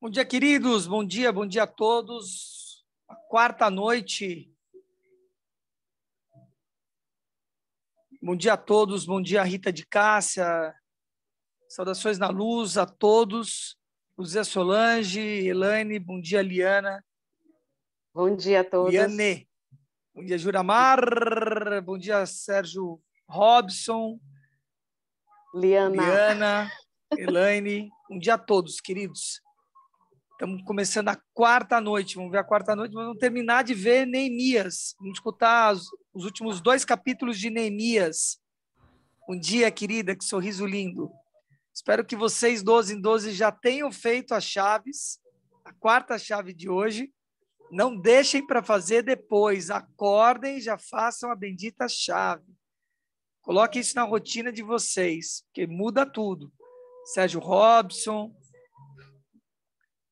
Bom dia, queridos. Bom dia, bom dia a todos. A quarta noite. Bom dia a todos. Bom dia, Rita de Cássia. Saudações na luz a todos. José Solange, Elaine, bom dia, Liana. Bom dia a todos. Liane. Bom dia, Juramar. Bom dia, Sérgio Robson. Liana. Liana. Elaine, um dia a todos, queridos. Estamos começando a quarta noite, vamos ver a quarta noite, mas vamos terminar de ver Neemias, vamos escutar os, os últimos dois capítulos de Neemias. Um dia, querida, que sorriso lindo. Espero que vocês, 12 em 12, já tenham feito as chaves, a quarta chave de hoje. Não deixem para fazer depois, acordem e já façam a bendita chave. Coloque isso na rotina de vocês, porque muda tudo. Sérgio Robson,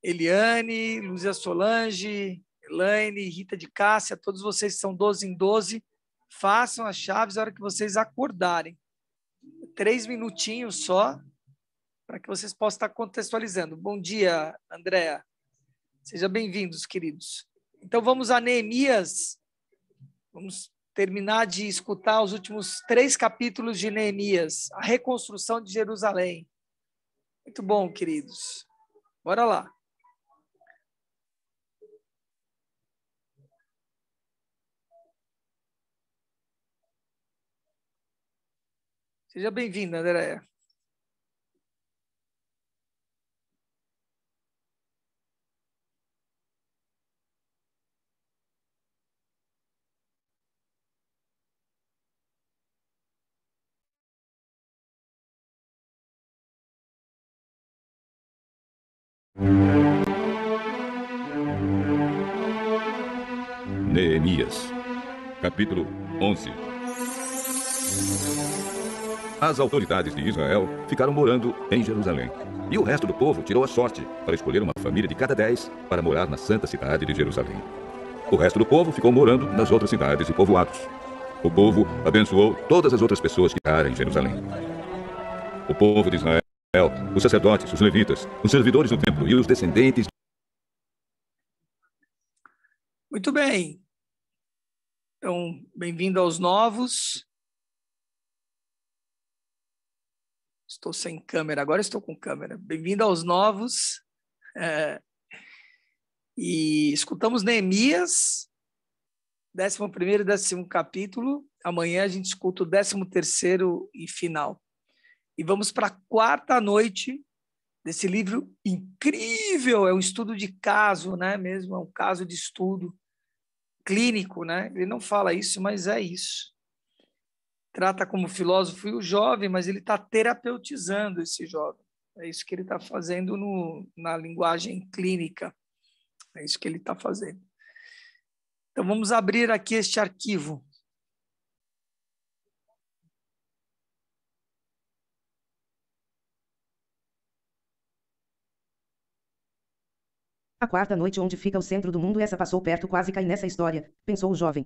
Eliane, Luzia Solange, Elaine, Rita de Cássia, todos vocês são 12 em 12. Façam as chaves na hora que vocês acordarem. Três minutinhos só, para que vocês possam estar contextualizando. Bom dia, Andréa. Sejam bem-vindos, queridos. Então vamos a Neemias. Vamos terminar de escutar os últimos três capítulos de Neemias, a reconstrução de Jerusalém. Muito bom, queridos. Bora lá. Seja bem-vinda, Andréia. Neemias, capítulo 11 As autoridades de Israel ficaram morando em Jerusalém. E o resto do povo tirou a sorte para escolher uma família de cada dez para morar na santa cidade de Jerusalém. O resto do povo ficou morando nas outras cidades e povoados. O povo abençoou todas as outras pessoas que ficaram em Jerusalém. O povo de Israel os sacerdotes, os levitas, os servidores do templo e os descendentes. Muito bem. Então, bem-vindo aos novos. Estou sem câmera, agora estou com câmera. Bem-vindo aos novos. É... E escutamos Neemias, 11 e 11 capítulo. Amanhã a gente escuta o 13 terceiro e final. E vamos para a quarta noite desse livro incrível, é um estudo de caso, né, mesmo, é um caso de estudo clínico, né? Ele não fala isso, mas é isso. Trata como filósofo e o jovem, mas ele está terapeutizando esse jovem. É isso que ele está fazendo no, na linguagem clínica. É isso que ele está fazendo. Então vamos abrir aqui este arquivo. A quarta noite onde fica o centro do mundo essa passou perto quase cai nessa história, pensou o jovem.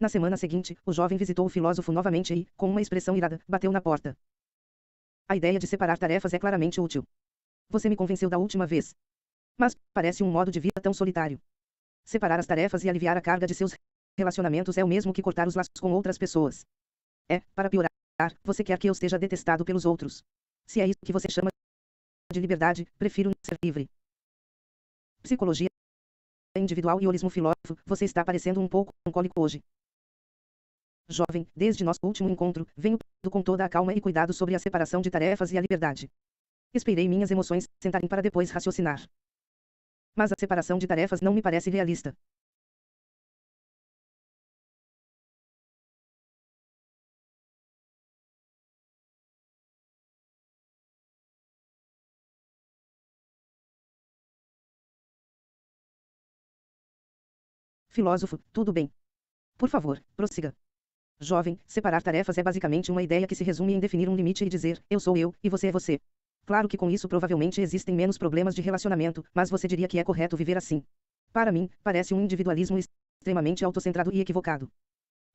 Na semana seguinte, o jovem visitou o filósofo novamente e, com uma expressão irada, bateu na porta. A ideia de separar tarefas é claramente útil. Você me convenceu da última vez. Mas, parece um modo de vida tão solitário. Separar as tarefas e aliviar a carga de seus relacionamentos é o mesmo que cortar os laços com outras pessoas. É, para piorar, você quer que eu seja detestado pelos outros. Se é isso que você chama de liberdade, prefiro ser livre. Psicologia individual e holismo filósofo, você está parecendo um pouco melancólico hoje. Jovem, desde nosso último encontro, venho com toda a calma e cuidado sobre a separação de tarefas e a liberdade. Esperei minhas emoções sentarem para depois raciocinar. Mas a separação de tarefas não me parece realista. Filósofo, tudo bem. Por favor, prossiga. Jovem, separar tarefas é basicamente uma ideia que se resume em definir um limite e dizer, eu sou eu, e você é você. Claro que com isso provavelmente existem menos problemas de relacionamento, mas você diria que é correto viver assim. Para mim, parece um individualismo extremamente autocentrado e equivocado.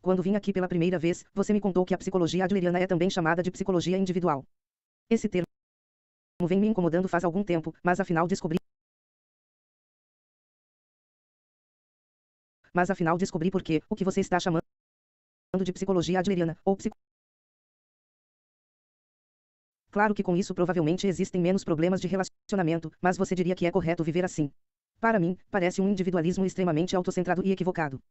Quando vim aqui pela primeira vez, você me contou que a psicologia adleriana é também chamada de psicologia individual. Esse termo vem me incomodando faz algum tempo, mas afinal descobri mas afinal descobri por que o que você está chamando de psicologia adleriana, ou psico... Claro que com isso provavelmente existem menos problemas de relacionamento, mas você diria que é correto viver assim. Para mim, parece um individualismo extremamente autocentrado e equivocado.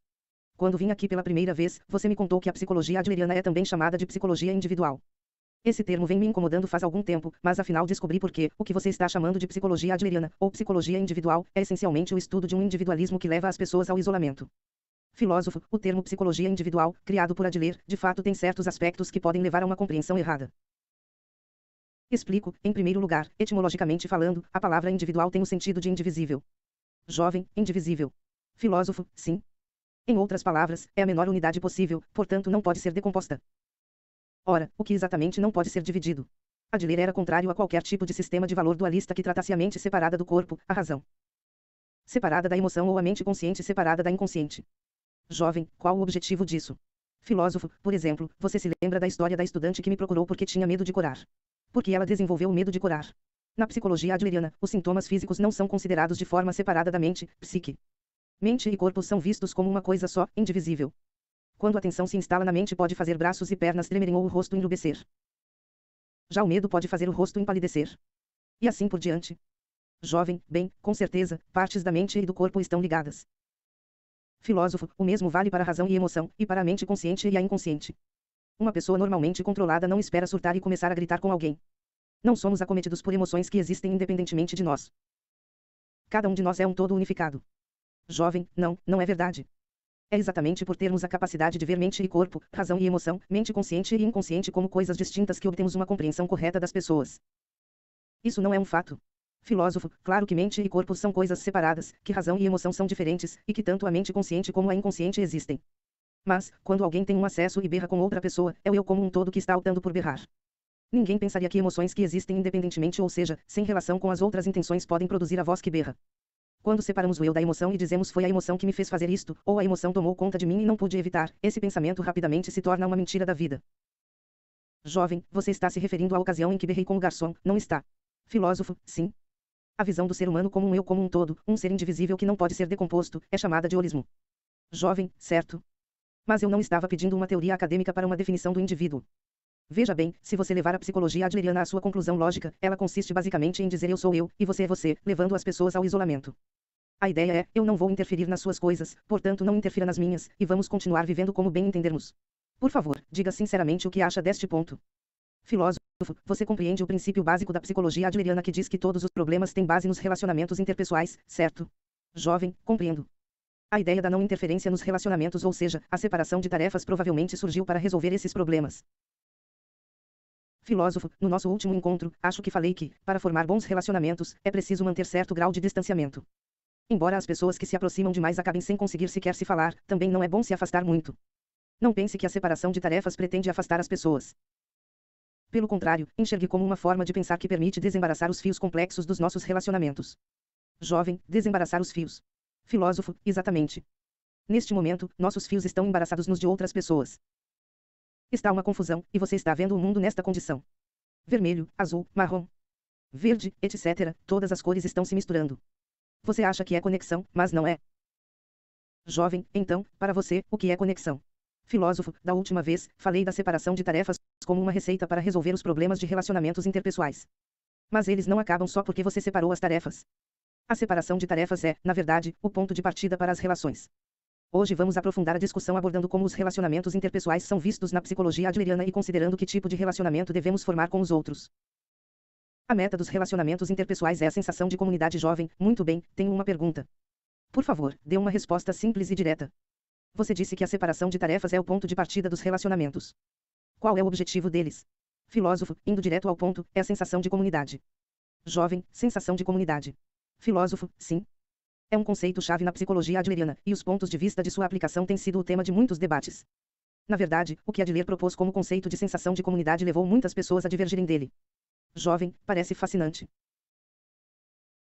Quando vim aqui pela primeira vez, você me contou que a psicologia adleriana é também chamada de psicologia individual. Esse termo vem me incomodando faz algum tempo, mas afinal descobri por que o que você está chamando de psicologia adleriana, ou psicologia individual, é essencialmente o estudo de um individualismo que leva as pessoas ao isolamento. Filósofo, o termo psicologia individual, criado por Adler, de fato tem certos aspectos que podem levar a uma compreensão errada. Explico, em primeiro lugar, etimologicamente falando, a palavra individual tem o sentido de indivisível. Jovem, indivisível. Filósofo, sim. Em outras palavras, é a menor unidade possível, portanto não pode ser decomposta. Ora, o que exatamente não pode ser dividido? Adler era contrário a qualquer tipo de sistema de valor dualista que tratasse a mente separada do corpo, a razão separada da emoção ou a mente consciente separada da inconsciente. Jovem, qual o objetivo disso? Filósofo, por exemplo, você se lembra da história da estudante que me procurou porque tinha medo de curar. Porque ela desenvolveu o medo de curar. Na psicologia adleriana, os sintomas físicos não são considerados de forma separada da mente, psique. Mente e corpo são vistos como uma coisa só, indivisível. Quando a tensão se instala na mente, pode fazer braços e pernas tremerem ou o rosto enrubescer. Já o medo pode fazer o rosto empalidecer. E assim por diante. Jovem, bem, com certeza, partes da mente e do corpo estão ligadas. Filósofo, o mesmo vale para a razão e emoção, e para a mente consciente e a inconsciente. Uma pessoa normalmente controlada não espera surtar e começar a gritar com alguém. Não somos acometidos por emoções que existem independentemente de nós. Cada um de nós é um todo unificado. Jovem, não, não é verdade. É exatamente por termos a capacidade de ver mente e corpo, razão e emoção, mente consciente e inconsciente como coisas distintas que obtemos uma compreensão correta das pessoas. Isso não é um fato. Filósofo, claro que mente e corpo são coisas separadas, que razão e emoção são diferentes, e que tanto a mente consciente como a inconsciente existem. Mas, quando alguém tem um acesso e berra com outra pessoa, é o eu como um todo que está optando por berrar. Ninguém pensaria que emoções que existem independentemente ou seja, sem relação com as outras intenções podem produzir a voz que berra. Quando separamos o eu da emoção e dizemos foi a emoção que me fez fazer isto, ou a emoção tomou conta de mim e não pude evitar, esse pensamento rapidamente se torna uma mentira da vida. Jovem, você está se referindo à ocasião em que berrei com o garçom, não está? Filósofo, sim. A visão do ser humano como um eu como um todo, um ser indivisível que não pode ser decomposto, é chamada de holismo. Jovem, certo? Mas eu não estava pedindo uma teoria acadêmica para uma definição do indivíduo. Veja bem, se você levar a psicologia adleriana à sua conclusão lógica, ela consiste basicamente em dizer eu sou eu, e você é você, levando as pessoas ao isolamento. A ideia é, eu não vou interferir nas suas coisas, portanto não interfira nas minhas, e vamos continuar vivendo como bem entendermos. Por favor, diga sinceramente o que acha deste ponto. Filósofo, você compreende o princípio básico da psicologia adleriana que diz que todos os problemas têm base nos relacionamentos interpessoais, certo? Jovem, compreendo. A ideia da não interferência nos relacionamentos, ou seja, a separação de tarefas, provavelmente surgiu para resolver esses problemas. Filósofo, no nosso último encontro, acho que falei que, para formar bons relacionamentos, é preciso manter certo grau de distanciamento. Embora as pessoas que se aproximam demais acabem sem conseguir sequer se falar, também não é bom se afastar muito. Não pense que a separação de tarefas pretende afastar as pessoas. Pelo contrário, enxergue como uma forma de pensar que permite desembaraçar os fios complexos dos nossos relacionamentos. Jovem, desembaraçar os fios. Filósofo, exatamente. Neste momento, nossos fios estão embaraçados nos de outras pessoas. Está uma confusão, e você está vendo o mundo nesta condição. Vermelho, azul, marrom, verde, etc., todas as cores estão se misturando. Você acha que é conexão, mas não é. Jovem, então, para você, o que é conexão? Filósofo, da última vez, falei da separação de tarefas como uma receita para resolver os problemas de relacionamentos interpessoais. Mas eles não acabam só porque você separou as tarefas. A separação de tarefas é, na verdade, o ponto de partida para as relações. Hoje vamos aprofundar a discussão abordando como os relacionamentos interpessoais são vistos na psicologia adleriana e considerando que tipo de relacionamento devemos formar com os outros. A meta dos relacionamentos interpessoais é a sensação de comunidade jovem. Muito bem, tenho uma pergunta. Por favor, dê uma resposta simples e direta. Você disse que a separação de tarefas é o ponto de partida dos relacionamentos. Qual é o objetivo deles? Filósofo, indo direto ao ponto, é a sensação de comunidade. Jovem, sensação de comunidade. Filósofo, sim, é um conceito-chave na psicologia adleriana, e os pontos de vista de sua aplicação têm sido o tema de muitos debates. Na verdade, o que Adler propôs como conceito de sensação de comunidade levou muitas pessoas a divergirem dele. Jovem, parece fascinante.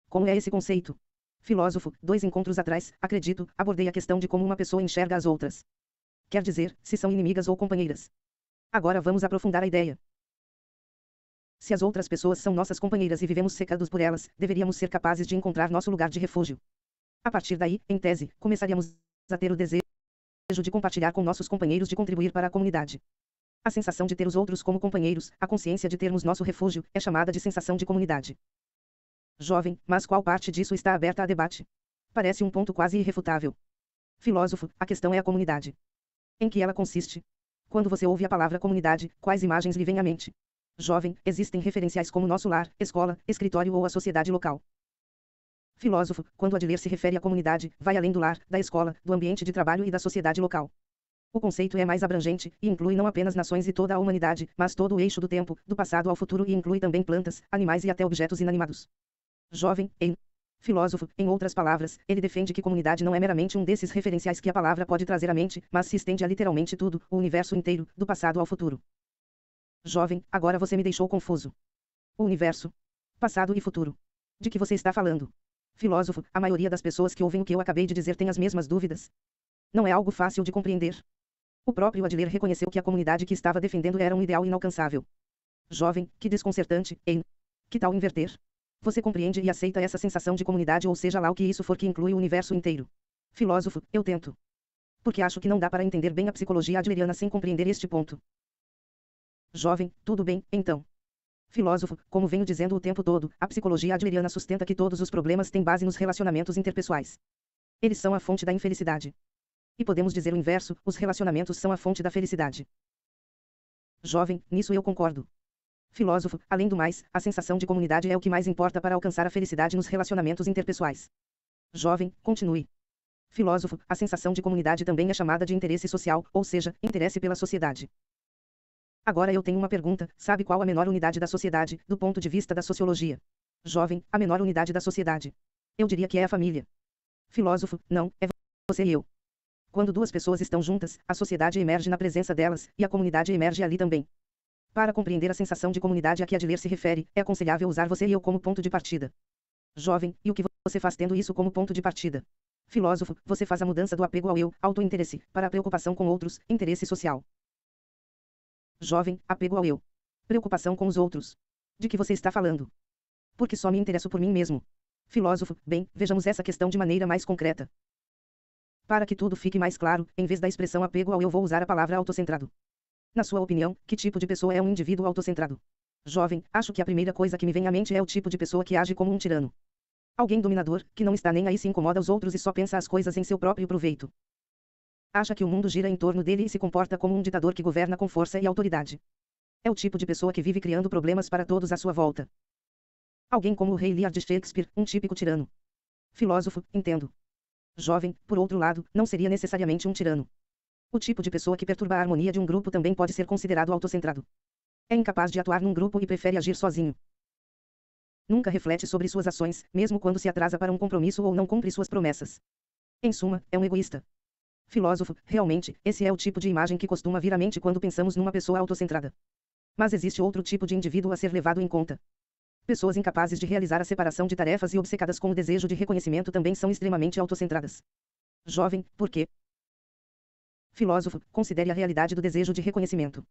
Como é esse conceito? Filósofo, dois encontros atrás, acredito, abordei a questão de como uma pessoa enxerga as outras. Quer dizer, se são inimigas ou companheiras. Agora vamos aprofundar a ideia. Se as outras pessoas são nossas companheiras e vivemos secados por elas, deveríamos ser capazes de encontrar nosso lugar de refúgio. A partir daí, em tese, começaríamos a ter o desejo de compartilhar com nossos companheiros de contribuir para a comunidade. A sensação de ter os outros como companheiros, a consciência de termos nosso refúgio, é chamada de sensação de comunidade. Jovem, mas qual parte disso está aberta a debate? Parece um ponto quase irrefutável. Filósofo, a questão é a comunidade. Em que ela consiste? Quando você ouve a palavra comunidade, quais imagens lhe vêm à mente? Jovem, existem referenciais como nosso lar, escola, escritório ou a sociedade local. Filósofo, quando Adler se refere à comunidade, vai além do lar, da escola, do ambiente de trabalho e da sociedade local. O conceito é mais abrangente e inclui não apenas nações e toda a humanidade, mas todo o eixo do tempo, do passado ao futuro e inclui também plantas, animais e até objetos inanimados. Jovem, em filósofo, em outras palavras, ele defende que comunidade não é meramente um desses referenciais que a palavra pode trazer à mente, mas se estende a literalmente tudo, o universo inteiro, do passado ao futuro. Jovem, agora você me deixou confuso. O universo, passado e futuro. De que você está falando? Filósofo, a maioria das pessoas que ouvem o que eu acabei de dizer tem as mesmas dúvidas. Não é algo fácil de compreender. O próprio Adler reconheceu que a comunidade que estava defendendo era um ideal inalcançável. Jovem, que desconcertante, hein? Que tal inverter? Você compreende e aceita essa sensação de comunidade ou seja lá o que isso for que inclui o universo inteiro. Filósofo, eu tento. Porque acho que não dá para entender bem a psicologia adleriana sem compreender este ponto. Jovem, tudo bem, então filósofo, como venho dizendo o tempo todo, a psicologia adleriana sustenta que todos os problemas têm base nos relacionamentos interpessoais. Eles são a fonte da infelicidade. E podemos dizer o inverso, os relacionamentos são a fonte da felicidade. Jovem, nisso eu concordo. Filósofo, além do mais, a sensação de comunidade é o que mais importa para alcançar a felicidade nos relacionamentos interpessoais. Jovem, continue. Filósofo, a sensação de comunidade também é chamada de interesse social, ou seja, interesse pela sociedade. Agora eu tenho uma pergunta: sabe qual a menor unidade da sociedade, do ponto de vista da sociologia? Jovem, a menor unidade da sociedade. Eu diria que é a família. Filósofo, não, é você e eu. Quando duas pessoas estão juntas, a sociedade emerge na presença delas, e a comunidade emerge ali também. Para compreender a sensação de comunidade a que Adler se refere, é aconselhável usar você e eu como ponto de partida. Jovem, e o que você faz tendo isso como ponto de partida? Filósofo, você faz a mudança do apego ao eu, autointeresse, para a preocupação com outros, interesse social jovem, apego ao eu. Preocupação com os outros. De que você está falando? Porque só me interesso por mim mesmo. Filósofo, bem, vejamos essa questão de maneira mais concreta. Para que tudo fique mais claro, em vez da expressão apego ao eu vou usar a palavra autocentrado. Na sua opinião, que tipo de pessoa é um indivíduo autocentrado? Jovem, acho que a primeira coisa que me vem à mente é o tipo de pessoa que age como um tirano. Alguém dominador, que não está nem aí se incomoda os outros e só pensa as coisas em seu próprio proveito. Acha que o mundo gira em torno dele e se comporta como um ditador que governa com força e autoridade. É o tipo de pessoa que vive criando problemas para todos à sua volta. Alguém como o rei Lear de Shakespeare, um típico tirano. Filósofo, entendo. Jovem, por outro lado, não seria necessariamente um tirano. O tipo de pessoa que perturba a harmonia de um grupo também pode ser considerado autocentrado. É incapaz de atuar num grupo e prefere agir sozinho. Nunca reflete sobre suas ações, mesmo quando se atrasa para um compromisso ou não cumpre suas promessas. Em suma, é um egoísta filósofo, realmente, esse é o tipo de imagem que costuma vir à mente quando pensamos numa pessoa autocentrada. Mas existe outro tipo de indivíduo a ser levado em conta. Pessoas incapazes de realizar a separação de tarefas e obcecadas com o desejo de reconhecimento também são extremamente autocentradas. Jovem, por quê? Filósofo, considere a realidade do desejo de reconhecimento.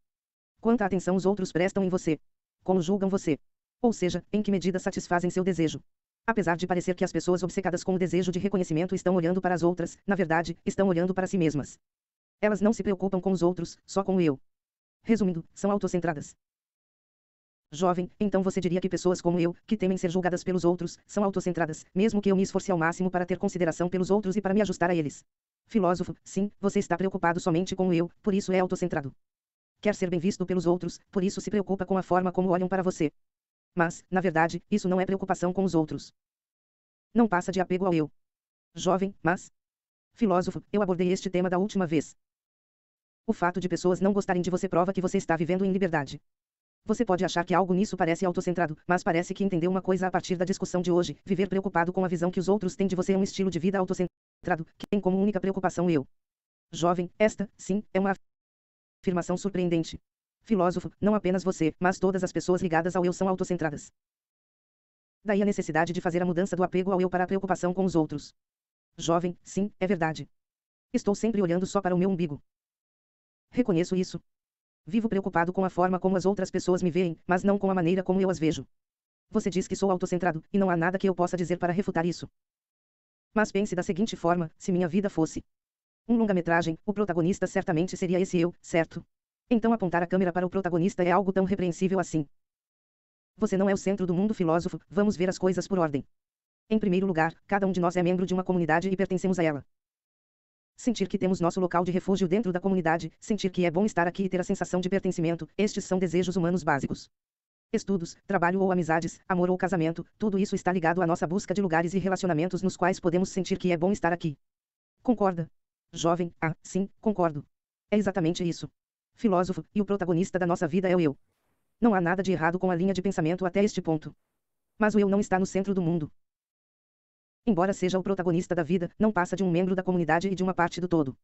Quanta atenção os outros prestam em você? Como julgam você? Ou seja, em que medida satisfazem seu desejo? Apesar de parecer que as pessoas obcecadas com o desejo de reconhecimento estão olhando para as outras, na verdade, estão olhando para si mesmas. Elas não se preocupam com os outros, só com o eu. Resumindo, são autocentradas. Jovem, então você diria que pessoas como eu, que temem ser julgadas pelos outros, são autocentradas, mesmo que eu me esforce ao máximo para ter consideração pelos outros e para me ajustar a eles. Filósofo, sim, você está preocupado somente com o eu, por isso é autocentrado. Quer ser bem visto pelos outros, por isso se preocupa com a forma como olham para você. Mas, na verdade, isso não é preocupação com os outros. Não passa de apego ao eu. Jovem, mas. Filósofo, eu abordei este tema da última vez. O fato de pessoas não gostarem de você prova que você está vivendo em liberdade. Você pode achar que algo nisso parece autocentrado, mas parece que entendeu uma coisa a partir da discussão de hoje. Viver preocupado com a visão que os outros têm de você é um estilo de vida autocentrado, que tem como única preocupação eu. Jovem, esta, sim, é uma afirmação surpreendente filósofo, não apenas você, mas todas as pessoas ligadas ao eu são autocentradas. Daí a necessidade de fazer a mudança do apego ao eu para a preocupação com os outros. Jovem, sim, é verdade. Estou sempre olhando só para o meu umbigo. Reconheço isso. Vivo preocupado com a forma como as outras pessoas me veem, mas não com a maneira como eu as vejo. Você diz que sou autocentrado, e não há nada que eu possa dizer para refutar isso. Mas pense da seguinte forma: se minha vida fosse um longa-metragem, o protagonista certamente seria esse eu, certo? Então apontar a câmera para o protagonista é algo tão repreensível assim. Você não é o centro do mundo filósofo, vamos ver as coisas por ordem. Em primeiro lugar, cada um de nós é membro de uma comunidade e pertencemos a ela. Sentir que temos nosso local de refúgio dentro da comunidade, sentir que é bom estar aqui e ter a sensação de pertencimento, estes são desejos humanos básicos. Estudos, trabalho ou amizades, amor ou casamento, tudo isso está ligado à nossa busca de lugares e relacionamentos nos quais podemos sentir que é bom estar aqui. Concorda? Jovem, ah, sim, concordo. É exatamente isso filósofo, e o protagonista da nossa vida é o eu. Não há nada de errado com a linha de pensamento até este ponto. Mas o eu não está no centro do mundo. Embora seja o protagonista da vida, não passa de um membro da comunidade e de uma parte do todo.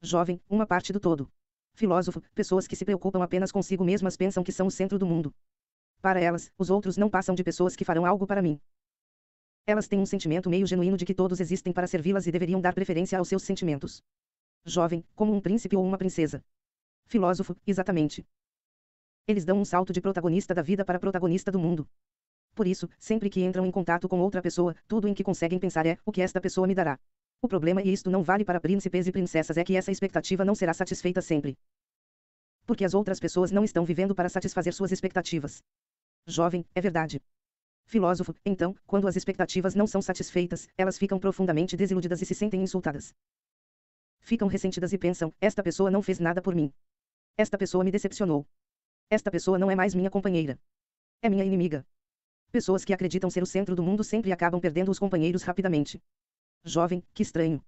Jovem, uma parte do todo. Filósofo, pessoas que se preocupam apenas consigo mesmas pensam que são o centro do mundo. Para elas, os outros não passam de pessoas que farão algo para mim. Elas têm um sentimento meio genuíno de que todos existem para servi-las e deveriam dar preferência aos seus sentimentos. Jovem, como um príncipe ou uma princesa filósofo, exatamente. Eles dão um salto de protagonista da vida para protagonista do mundo. Por isso, sempre que entram em contato com outra pessoa, tudo em que conseguem pensar é o que esta pessoa me dará. O problema, e é isto não vale para príncipes e princesas, é que essa expectativa não será satisfeita sempre. Porque as outras pessoas não estão vivendo para satisfazer suas expectativas. Jovem, é verdade. Filósofo, então, quando as expectativas não são satisfeitas, elas ficam profundamente desiludidas e se sentem insultadas. Ficam ressentidas e pensam: esta pessoa não fez nada por mim. Esta pessoa me decepcionou. Esta pessoa não é mais minha companheira. É minha inimiga. Pessoas que acreditam ser o centro do mundo sempre acabam perdendo os companheiros rapidamente. Jovem, que estranho.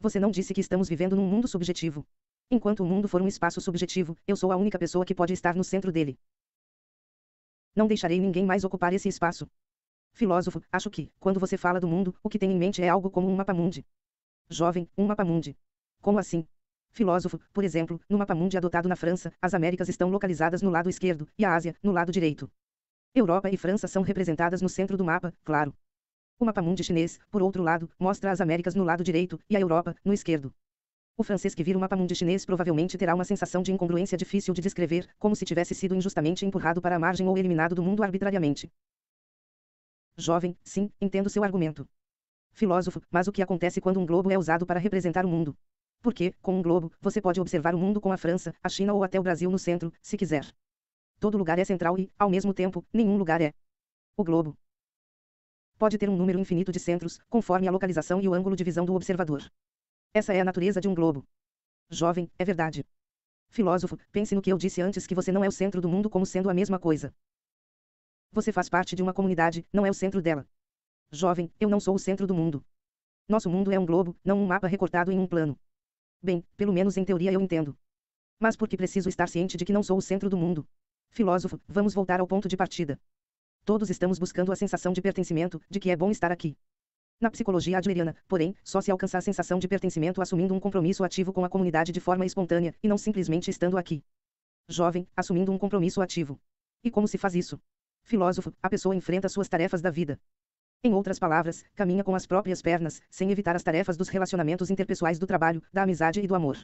Você não disse que estamos vivendo num mundo subjetivo. Enquanto o mundo for um espaço subjetivo, eu sou a única pessoa que pode estar no centro dele. Não deixarei ninguém mais ocupar esse espaço. Filósofo, acho que, quando você fala do mundo, o que tem em mente é algo como um mapamundi. Jovem, um mapamundi. Como assim? filósofo, por exemplo, no mapa mundi adotado na França, as Américas estão localizadas no lado esquerdo e a Ásia, no lado direito. Europa e França são representadas no centro do mapa, claro. O mapa mundi chinês, por outro lado, mostra as Américas no lado direito e a Europa, no esquerdo. O francês que vira o mapa mundi chinês provavelmente terá uma sensação de incongruência difícil de descrever, como se tivesse sido injustamente empurrado para a margem ou eliminado do mundo arbitrariamente. Jovem, sim, entendo seu argumento. Filósofo, mas o que acontece quando um globo é usado para representar o mundo? Porque, com um globo, você pode observar o mundo com a França, a China ou até o Brasil no centro, se quiser. Todo lugar é central e, ao mesmo tempo, nenhum lugar é. O globo pode ter um número infinito de centros, conforme a localização e o ângulo de visão do observador. Essa é a natureza de um globo. Jovem, é verdade. Filósofo, pense no que eu disse antes que você não é o centro do mundo como sendo a mesma coisa. Você faz parte de uma comunidade, não é o centro dela. Jovem, eu não sou o centro do mundo. Nosso mundo é um globo, não um mapa recortado em um plano. Bem, pelo menos em teoria eu entendo. Mas porque preciso estar ciente de que não sou o centro do mundo. Filósofo, vamos voltar ao ponto de partida. Todos estamos buscando a sensação de pertencimento, de que é bom estar aqui. Na psicologia adleriana, porém, só se alcança a sensação de pertencimento assumindo um compromisso ativo com a comunidade de forma espontânea, e não simplesmente estando aqui. Jovem, assumindo um compromisso ativo. E como se faz isso? Filósofo, a pessoa enfrenta suas tarefas da vida. Em outras palavras, caminha com as próprias pernas, sem evitar as tarefas dos relacionamentos interpessoais do trabalho, da amizade e do amor.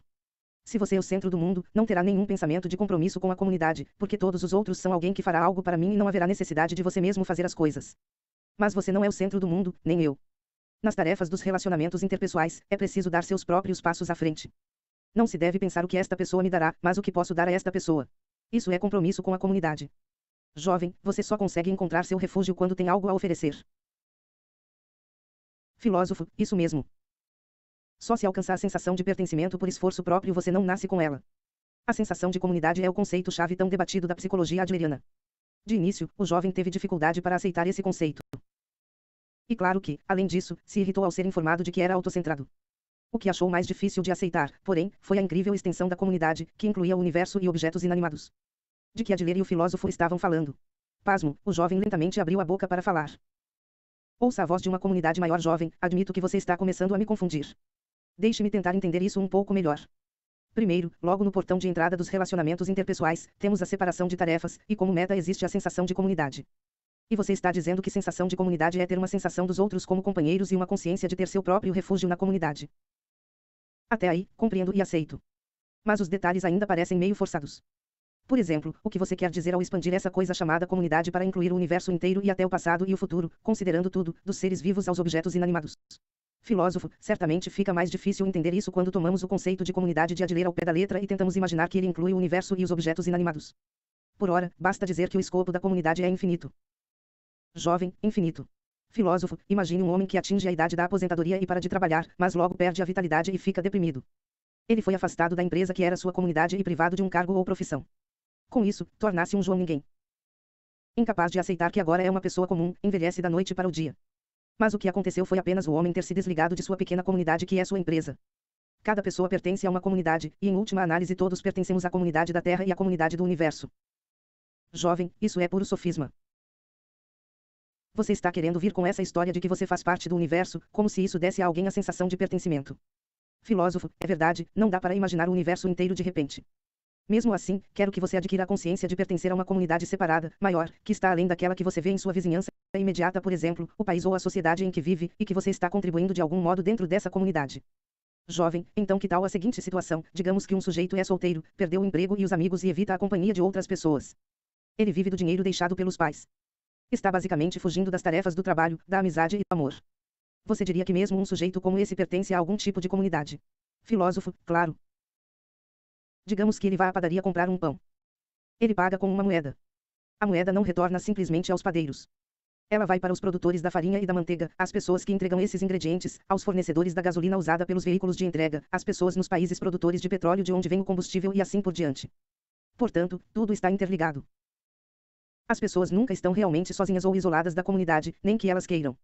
Se você é o centro do mundo, não terá nenhum pensamento de compromisso com a comunidade, porque todos os outros são alguém que fará algo para mim e não haverá necessidade de você mesmo fazer as coisas. Mas você não é o centro do mundo, nem eu. Nas tarefas dos relacionamentos interpessoais, é preciso dar seus próprios passos à frente. Não se deve pensar o que esta pessoa me dará, mas o que posso dar a esta pessoa. Isso é compromisso com a comunidade. Jovem, você só consegue encontrar seu refúgio quando tem algo a oferecer. Filósofo, isso mesmo. Só se alcançar a sensação de pertencimento por esforço próprio você não nasce com ela. A sensação de comunidade é o conceito-chave tão debatido da psicologia adleriana. De início, o jovem teve dificuldade para aceitar esse conceito. E claro que, além disso, se irritou ao ser informado de que era autocentrado. O que achou mais difícil de aceitar, porém, foi a incrível extensão da comunidade, que incluía o universo e objetos inanimados. De que Adler e o filósofo estavam falando. Pasmo, o jovem lentamente abriu a boca para falar. Ouça a voz de uma comunidade maior jovem, admito que você está começando a me confundir. Deixe-me tentar entender isso um pouco melhor. Primeiro, logo no portão de entrada dos relacionamentos interpessoais, temos a separação de tarefas, e como meta existe a sensação de comunidade. E você está dizendo que sensação de comunidade é ter uma sensação dos outros como companheiros e uma consciência de ter seu próprio refúgio na comunidade. Até aí, compreendo e aceito. Mas os detalhes ainda parecem meio forçados. Por exemplo, o que você quer dizer ao expandir essa coisa chamada comunidade para incluir o universo inteiro e até o passado e o futuro, considerando tudo, dos seres vivos aos objetos inanimados? Filósofo, certamente fica mais difícil entender isso quando tomamos o conceito de comunidade de Adler ao pé da letra e tentamos imaginar que ele inclui o universo e os objetos inanimados. Por ora, basta dizer que o escopo da comunidade é infinito. Jovem, infinito. Filósofo, imagine um homem que atinge a idade da aposentadoria e para de trabalhar, mas logo perde a vitalidade e fica deprimido. Ele foi afastado da empresa que era sua comunidade e privado de um cargo ou profissão. Com isso, tornasse se um João ninguém. Incapaz de aceitar que agora é uma pessoa comum, envelhece da noite para o dia. Mas o que aconteceu foi apenas o homem ter se desligado de sua pequena comunidade que é sua empresa. Cada pessoa pertence a uma comunidade, e em última análise todos pertencemos à comunidade da Terra e à comunidade do universo. Jovem, isso é puro sofisma. Você está querendo vir com essa história de que você faz parte do universo, como se isso desse a alguém a sensação de pertencimento. Filósofo, é verdade, não dá para imaginar o universo inteiro de repente. Mesmo assim, quero que você adquira a consciência de pertencer a uma comunidade separada, maior, que está além daquela que você vê em sua vizinhança imediata, por exemplo, o país ou a sociedade em que vive, e que você está contribuindo de algum modo dentro dessa comunidade. Jovem, então que tal a seguinte situação? Digamos que um sujeito é solteiro, perdeu o emprego e os amigos e evita a companhia de outras pessoas. Ele vive do dinheiro deixado pelos pais. Está basicamente fugindo das tarefas do trabalho, da amizade e do amor. Você diria que mesmo um sujeito como esse pertence a algum tipo de comunidade. Filósofo, claro digamos que ele vá à padaria comprar um pão. Ele paga com uma moeda. A moeda não retorna simplesmente aos padeiros. Ela vai para os produtores da farinha e da manteiga, as pessoas que entregam esses ingredientes, aos fornecedores da gasolina usada pelos veículos de entrega, as pessoas nos países produtores de petróleo de onde vem o combustível e assim por diante. Portanto, tudo está interligado. As pessoas nunca estão realmente sozinhas ou isoladas da comunidade, nem que elas queiram.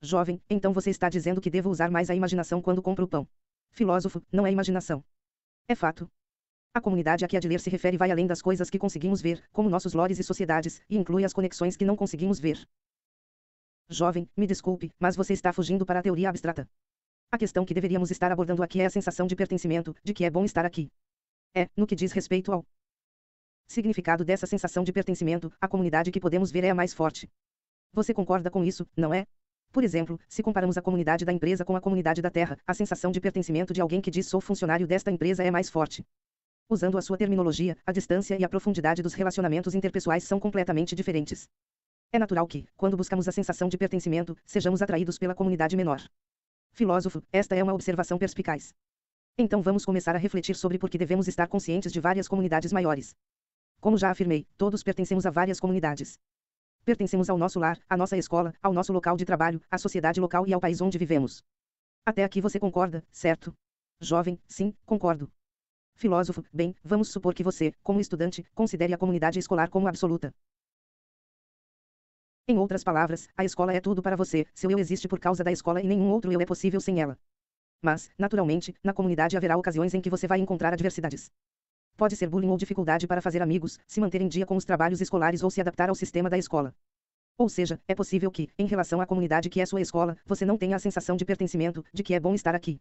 Jovem, então você está dizendo que devo usar mais a imaginação quando compro pão. Filósofo, não é imaginação. É fato. A comunidade a que Adler se refere vai além das coisas que conseguimos ver, como nossos lores e sociedades, e inclui as conexões que não conseguimos ver. Jovem, me desculpe, mas você está fugindo para a teoria abstrata. A questão que deveríamos estar abordando aqui é a sensação de pertencimento, de que é bom estar aqui. É, no que diz respeito ao significado dessa sensação de pertencimento, a comunidade que podemos ver é a mais forte. Você concorda com isso, não é? Por exemplo, se comparamos a comunidade da empresa com a comunidade da terra, a sensação de pertencimento de alguém que diz sou funcionário desta empresa é mais forte. Usando a sua terminologia, a distância e a profundidade dos relacionamentos interpessoais são completamente diferentes. É natural que, quando buscamos a sensação de pertencimento, sejamos atraídos pela comunidade menor. Filósofo, esta é uma observação perspicaz. Então vamos começar a refletir sobre por que devemos estar conscientes de várias comunidades maiores. Como já afirmei, todos pertencemos a várias comunidades. Pertencemos ao nosso lar, à nossa escola, ao nosso local de trabalho, à sociedade local e ao país onde vivemos. Até aqui você concorda, certo? Jovem, sim, concordo filósofo, bem, vamos supor que você, como estudante, considere a comunidade escolar como absoluta. Em outras palavras, a escola é tudo para você, seu eu existe por causa da escola e nenhum outro eu é possível sem ela. Mas, naturalmente, na comunidade haverá ocasiões em que você vai encontrar adversidades. Pode ser bullying ou dificuldade para fazer amigos, se manter em dia com os trabalhos escolares ou se adaptar ao sistema da escola. Ou seja, é possível que, em relação à comunidade que é sua escola, você não tenha a sensação de pertencimento, de que é bom estar aqui.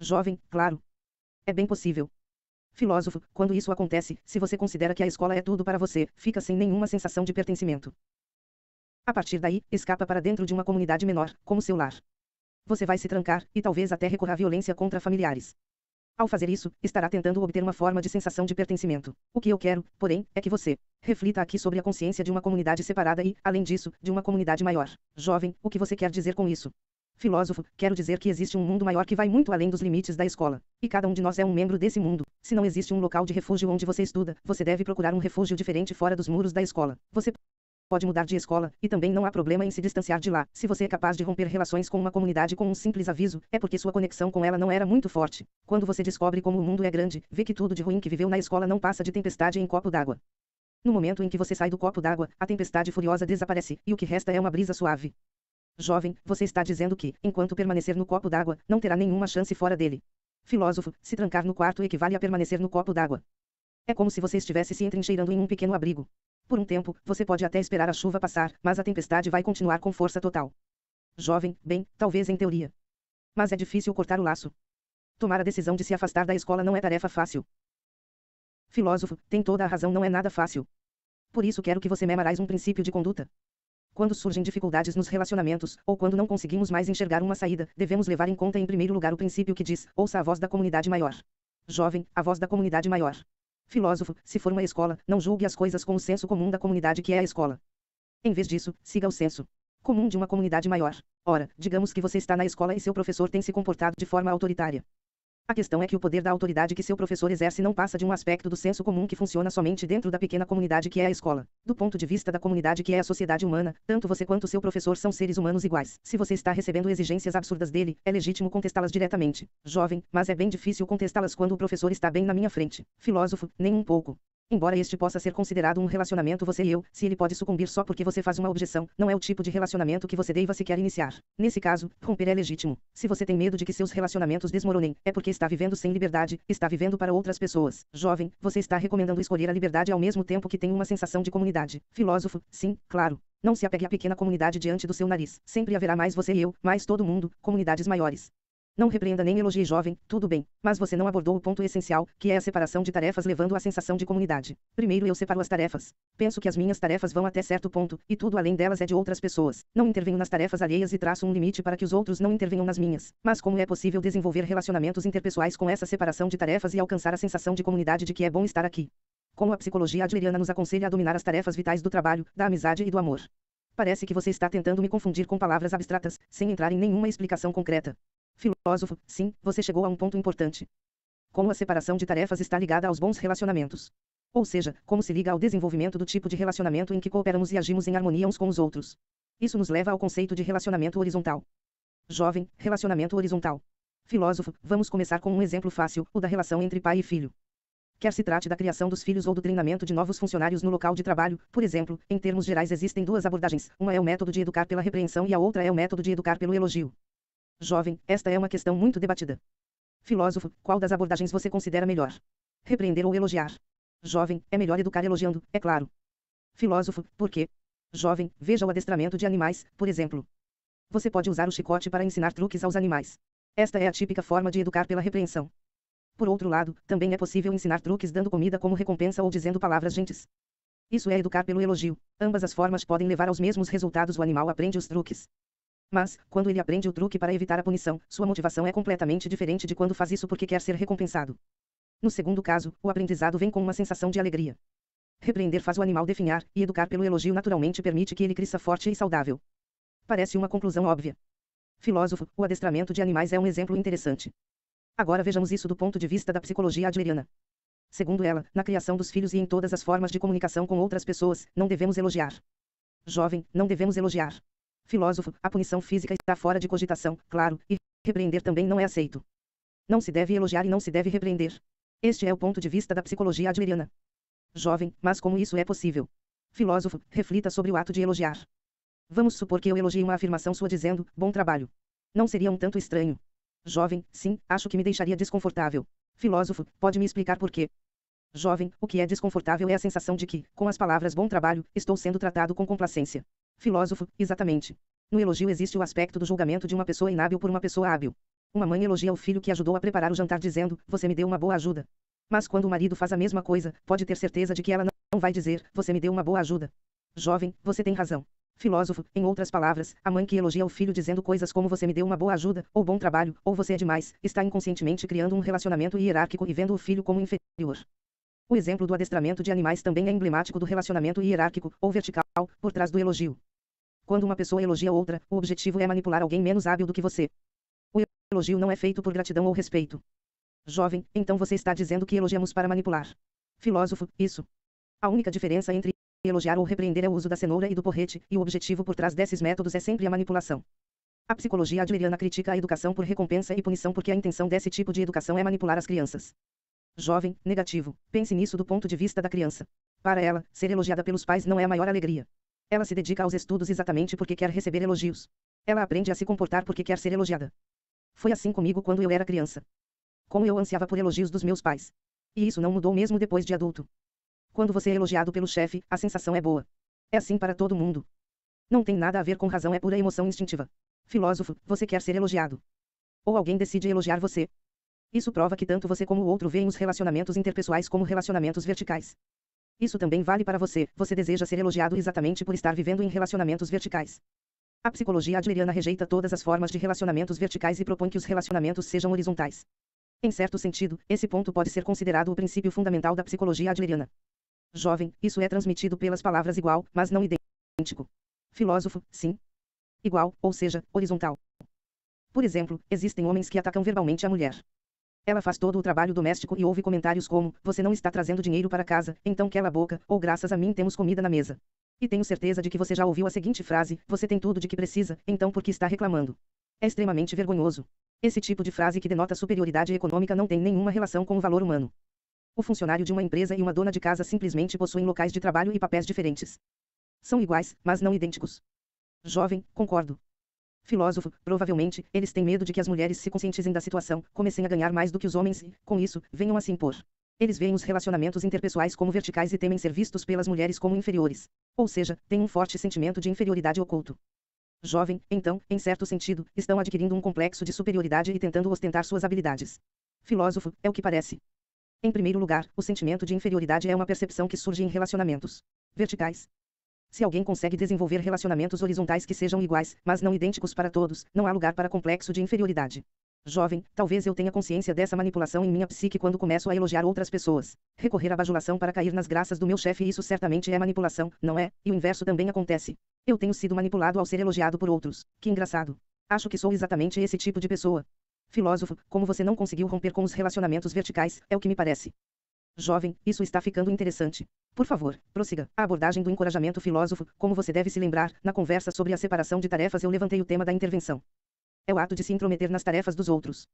Jovem, claro, é bem possível. Filósofo, quando isso acontece, se você considera que a escola é tudo para você, fica sem nenhuma sensação de pertencimento. A partir daí, escapa para dentro de uma comunidade menor, como seu lar. Você vai se trancar, e talvez até recorra à violência contra familiares. Ao fazer isso, estará tentando obter uma forma de sensação de pertencimento. O que eu quero, porém, é que você reflita aqui sobre a consciência de uma comunidade separada e, além disso, de uma comunidade maior. Jovem, o que você quer dizer com isso? filósofo, quero dizer que existe um mundo maior que vai muito além dos limites da escola. E cada um de nós é um membro desse mundo. Se não existe um local de refúgio onde você estuda, você deve procurar um refúgio diferente fora dos muros da escola. Você pode mudar de escola, e também não há problema em se distanciar de lá. Se você é capaz de romper relações com uma comunidade com um simples aviso, é porque sua conexão com ela não era muito forte. Quando você descobre como o mundo é grande, vê que tudo de ruim que viveu na escola não passa de tempestade em copo d'água. No momento em que você sai do copo d'água, a tempestade furiosa desaparece, e o que resta é uma brisa suave. Jovem, você está dizendo que, enquanto permanecer no copo d'água, não terá nenhuma chance fora dele. Filósofo, se trancar no quarto equivale a permanecer no copo d'água. É como se você estivesse se entrincheirando em um pequeno abrigo. Por um tempo, você pode até esperar a chuva passar, mas a tempestade vai continuar com força total. Jovem, bem, talvez em teoria. Mas é difícil cortar o laço. Tomar a decisão de se afastar da escola não é tarefa fácil. Filósofo, tem toda a razão, não é nada fácil. Por isso quero que você memorize um princípio de conduta. Quando surgem dificuldades nos relacionamentos, ou quando não conseguimos mais enxergar uma saída, devemos levar em conta em primeiro lugar o princípio que diz: ouça a voz da comunidade maior. Jovem, a voz da comunidade maior. Filósofo, se for uma escola, não julgue as coisas com o senso comum da comunidade que é a escola. Em vez disso, siga o senso comum de uma comunidade maior. Ora, digamos que você está na escola e seu professor tem se comportado de forma autoritária. A questão é que o poder da autoridade que seu professor exerce não passa de um aspecto do senso comum que funciona somente dentro da pequena comunidade que é a escola. Do ponto de vista da comunidade que é a sociedade humana, tanto você quanto seu professor são seres humanos iguais. Se você está recebendo exigências absurdas dele, é legítimo contestá-las diretamente. Jovem, mas é bem difícil contestá-las quando o professor está bem na minha frente. Filósofo, nem um pouco. Embora este possa ser considerado um relacionamento você e eu, se ele pode sucumbir só porque você faz uma objeção, não é o tipo de relacionamento que você deva quer iniciar. Nesse caso, romper é legítimo. Se você tem medo de que seus relacionamentos desmoronem, é porque está vivendo sem liberdade, está vivendo para outras pessoas. Jovem, você está recomendando escolher a liberdade ao mesmo tempo que tem uma sensação de comunidade. Filósofo, sim, claro. Não se apegue à pequena comunidade diante do seu nariz. Sempre haverá mais você e eu, mais todo mundo, comunidades maiores. Não repreenda nem elogie jovem, tudo bem, mas você não abordou o ponto essencial, que é a separação de tarefas levando à sensação de comunidade. Primeiro eu separo as tarefas. Penso que as minhas tarefas vão até certo ponto, e tudo além delas é de outras pessoas. Não intervenho nas tarefas alheias e traço um limite para que os outros não intervenham nas minhas. Mas como é possível desenvolver relacionamentos interpessoais com essa separação de tarefas e alcançar a sensação de comunidade de que é bom estar aqui? Como a psicologia adleriana nos aconselha a dominar as tarefas vitais do trabalho, da amizade e do amor. Parece que você está tentando me confundir com palavras abstratas, sem entrar em nenhuma explicação concreta. Filósofo, sim, você chegou a um ponto importante. Como a separação de tarefas está ligada aos bons relacionamentos. Ou seja, como se liga ao desenvolvimento do tipo de relacionamento em que cooperamos e agimos em harmonia uns com os outros. Isso nos leva ao conceito de relacionamento horizontal. Jovem, relacionamento horizontal. Filósofo, vamos começar com um exemplo fácil, o da relação entre pai e filho. Quer se trate da criação dos filhos ou do treinamento de novos funcionários no local de trabalho, por exemplo, em termos gerais existem duas abordagens, uma é o método de educar pela repreensão e a outra é o método de educar pelo elogio. Jovem, esta é uma questão muito debatida. Filósofo, qual das abordagens você considera melhor? Repreender ou elogiar? Jovem, é melhor educar elogiando, é claro. Filósofo, por quê? Jovem, veja o adestramento de animais, por exemplo. Você pode usar o chicote para ensinar truques aos animais. Esta é a típica forma de educar pela repreensão. Por outro lado, também é possível ensinar truques dando comida como recompensa ou dizendo palavras gentis. Isso é educar pelo elogio. Ambas as formas podem levar aos mesmos resultados. O animal aprende os truques. Mas, quando ele aprende o truque para evitar a punição, sua motivação é completamente diferente de quando faz isso porque quer ser recompensado. No segundo caso, o aprendizado vem com uma sensação de alegria. Repreender faz o animal definhar, e educar pelo elogio naturalmente permite que ele cresça forte e saudável. Parece uma conclusão óbvia. Filósofo, o adestramento de animais é um exemplo interessante. Agora vejamos isso do ponto de vista da psicologia adleriana. Segundo ela, na criação dos filhos e em todas as formas de comunicação com outras pessoas, não devemos elogiar. Jovem, não devemos elogiar filósofo, a punição física está fora de cogitação, claro, e repreender também não é aceito. Não se deve elogiar e não se deve repreender. Este é o ponto de vista da psicologia adleriana. Jovem, mas como isso é possível? Filósofo, reflita sobre o ato de elogiar. Vamos supor que eu elogie uma afirmação sua dizendo, bom trabalho. Não seria um tanto estranho? Jovem, sim, acho que me deixaria desconfortável. Filósofo, pode me explicar por quê? Jovem, o que é desconfortável é a sensação de que, com as palavras bom trabalho, estou sendo tratado com complacência. Filósofo, exatamente. No elogio existe o aspecto do julgamento de uma pessoa inábil por uma pessoa hábil. Uma mãe elogia o filho que ajudou a preparar o jantar dizendo, você me deu uma boa ajuda. Mas quando o marido faz a mesma coisa, pode ter certeza de que ela não vai dizer, você me deu uma boa ajuda. Jovem, você tem razão. Filósofo, em outras palavras, a mãe que elogia o filho dizendo coisas como você me deu uma boa ajuda, ou bom trabalho, ou você é demais, está inconscientemente criando um relacionamento hierárquico e vendo o filho como inferior. O exemplo do adestramento de animais também é emblemático do relacionamento hierárquico, ou vertical, por trás do elogio. Quando uma pessoa elogia outra, o objetivo é manipular alguém menos hábil do que você. O elogio não é feito por gratidão ou respeito. Jovem, então você está dizendo que elogiamos para manipular. Filósofo, isso. A única diferença entre elogiar ou repreender é o uso da cenoura e do porrete, e o objetivo por trás desses métodos é sempre a manipulação. A psicologia adleriana critica a educação por recompensa e punição porque a intenção desse tipo de educação é manipular as crianças. Jovem, negativo, pense nisso do ponto de vista da criança. Para ela, ser elogiada pelos pais não é a maior alegria. Ela se dedica aos estudos exatamente porque quer receber elogios. Ela aprende a se comportar porque quer ser elogiada. Foi assim comigo quando eu era criança. Como eu ansiava por elogios dos meus pais. E isso não mudou mesmo depois de adulto. Quando você é elogiado pelo chefe, a sensação é boa. É assim para todo mundo. Não tem nada a ver com razão, é pura emoção instintiva. Filósofo, você quer ser elogiado. Ou alguém decide elogiar você. Isso prova que tanto você como o outro veem os relacionamentos interpessoais como relacionamentos verticais. Isso também vale para você, você deseja ser elogiado exatamente por estar vivendo em relacionamentos verticais. A psicologia adleriana rejeita todas as formas de relacionamentos verticais e propõe que os relacionamentos sejam horizontais. Em certo sentido, esse ponto pode ser considerado o princípio fundamental da psicologia adleriana. Jovem, isso é transmitido pelas palavras igual, mas não idêntico. Filósofo, sim. Igual, ou seja, horizontal. Por exemplo, existem homens que atacam verbalmente a mulher. Ela faz todo o trabalho doméstico e ouve comentários como: Você não está trazendo dinheiro para casa, então cala a boca, ou graças a mim temos comida na mesa. E tenho certeza de que você já ouviu a seguinte frase: Você tem tudo de que precisa, então por que está reclamando? É extremamente vergonhoso. Esse tipo de frase que denota superioridade econômica não tem nenhuma relação com o valor humano. O funcionário de uma empresa e uma dona de casa simplesmente possuem locais de trabalho e papéis diferentes. São iguais, mas não idênticos. Jovem, concordo filósofo, provavelmente, eles têm medo de que as mulheres se conscientizem da situação, comecem a ganhar mais do que os homens e, com isso, venham a se impor. Eles veem os relacionamentos interpessoais como verticais e temem ser vistos pelas mulheres como inferiores. Ou seja, têm um forte sentimento de inferioridade oculto. Jovem, então, em certo sentido, estão adquirindo um complexo de superioridade e tentando ostentar suas habilidades. Filósofo, é o que parece. Em primeiro lugar, o sentimento de inferioridade é uma percepção que surge em relacionamentos verticais. Se alguém consegue desenvolver relacionamentos horizontais que sejam iguais, mas não idênticos para todos, não há lugar para complexo de inferioridade. Jovem, talvez eu tenha consciência dessa manipulação em minha psique quando começo a elogiar outras pessoas. Recorrer à bajulação para cair nas graças do meu chefe, isso certamente é manipulação, não é? E o inverso também acontece. Eu tenho sido manipulado ao ser elogiado por outros. Que engraçado. Acho que sou exatamente esse tipo de pessoa. Filósofo, como você não conseguiu romper com os relacionamentos verticais, é o que me parece. Jovem, isso está ficando interessante. Por favor, prossiga. A abordagem do encorajamento filósofo, como você deve se lembrar, na conversa sobre a separação de tarefas eu levantei o tema da intervenção. É o ato de se intrometer nas tarefas dos outros.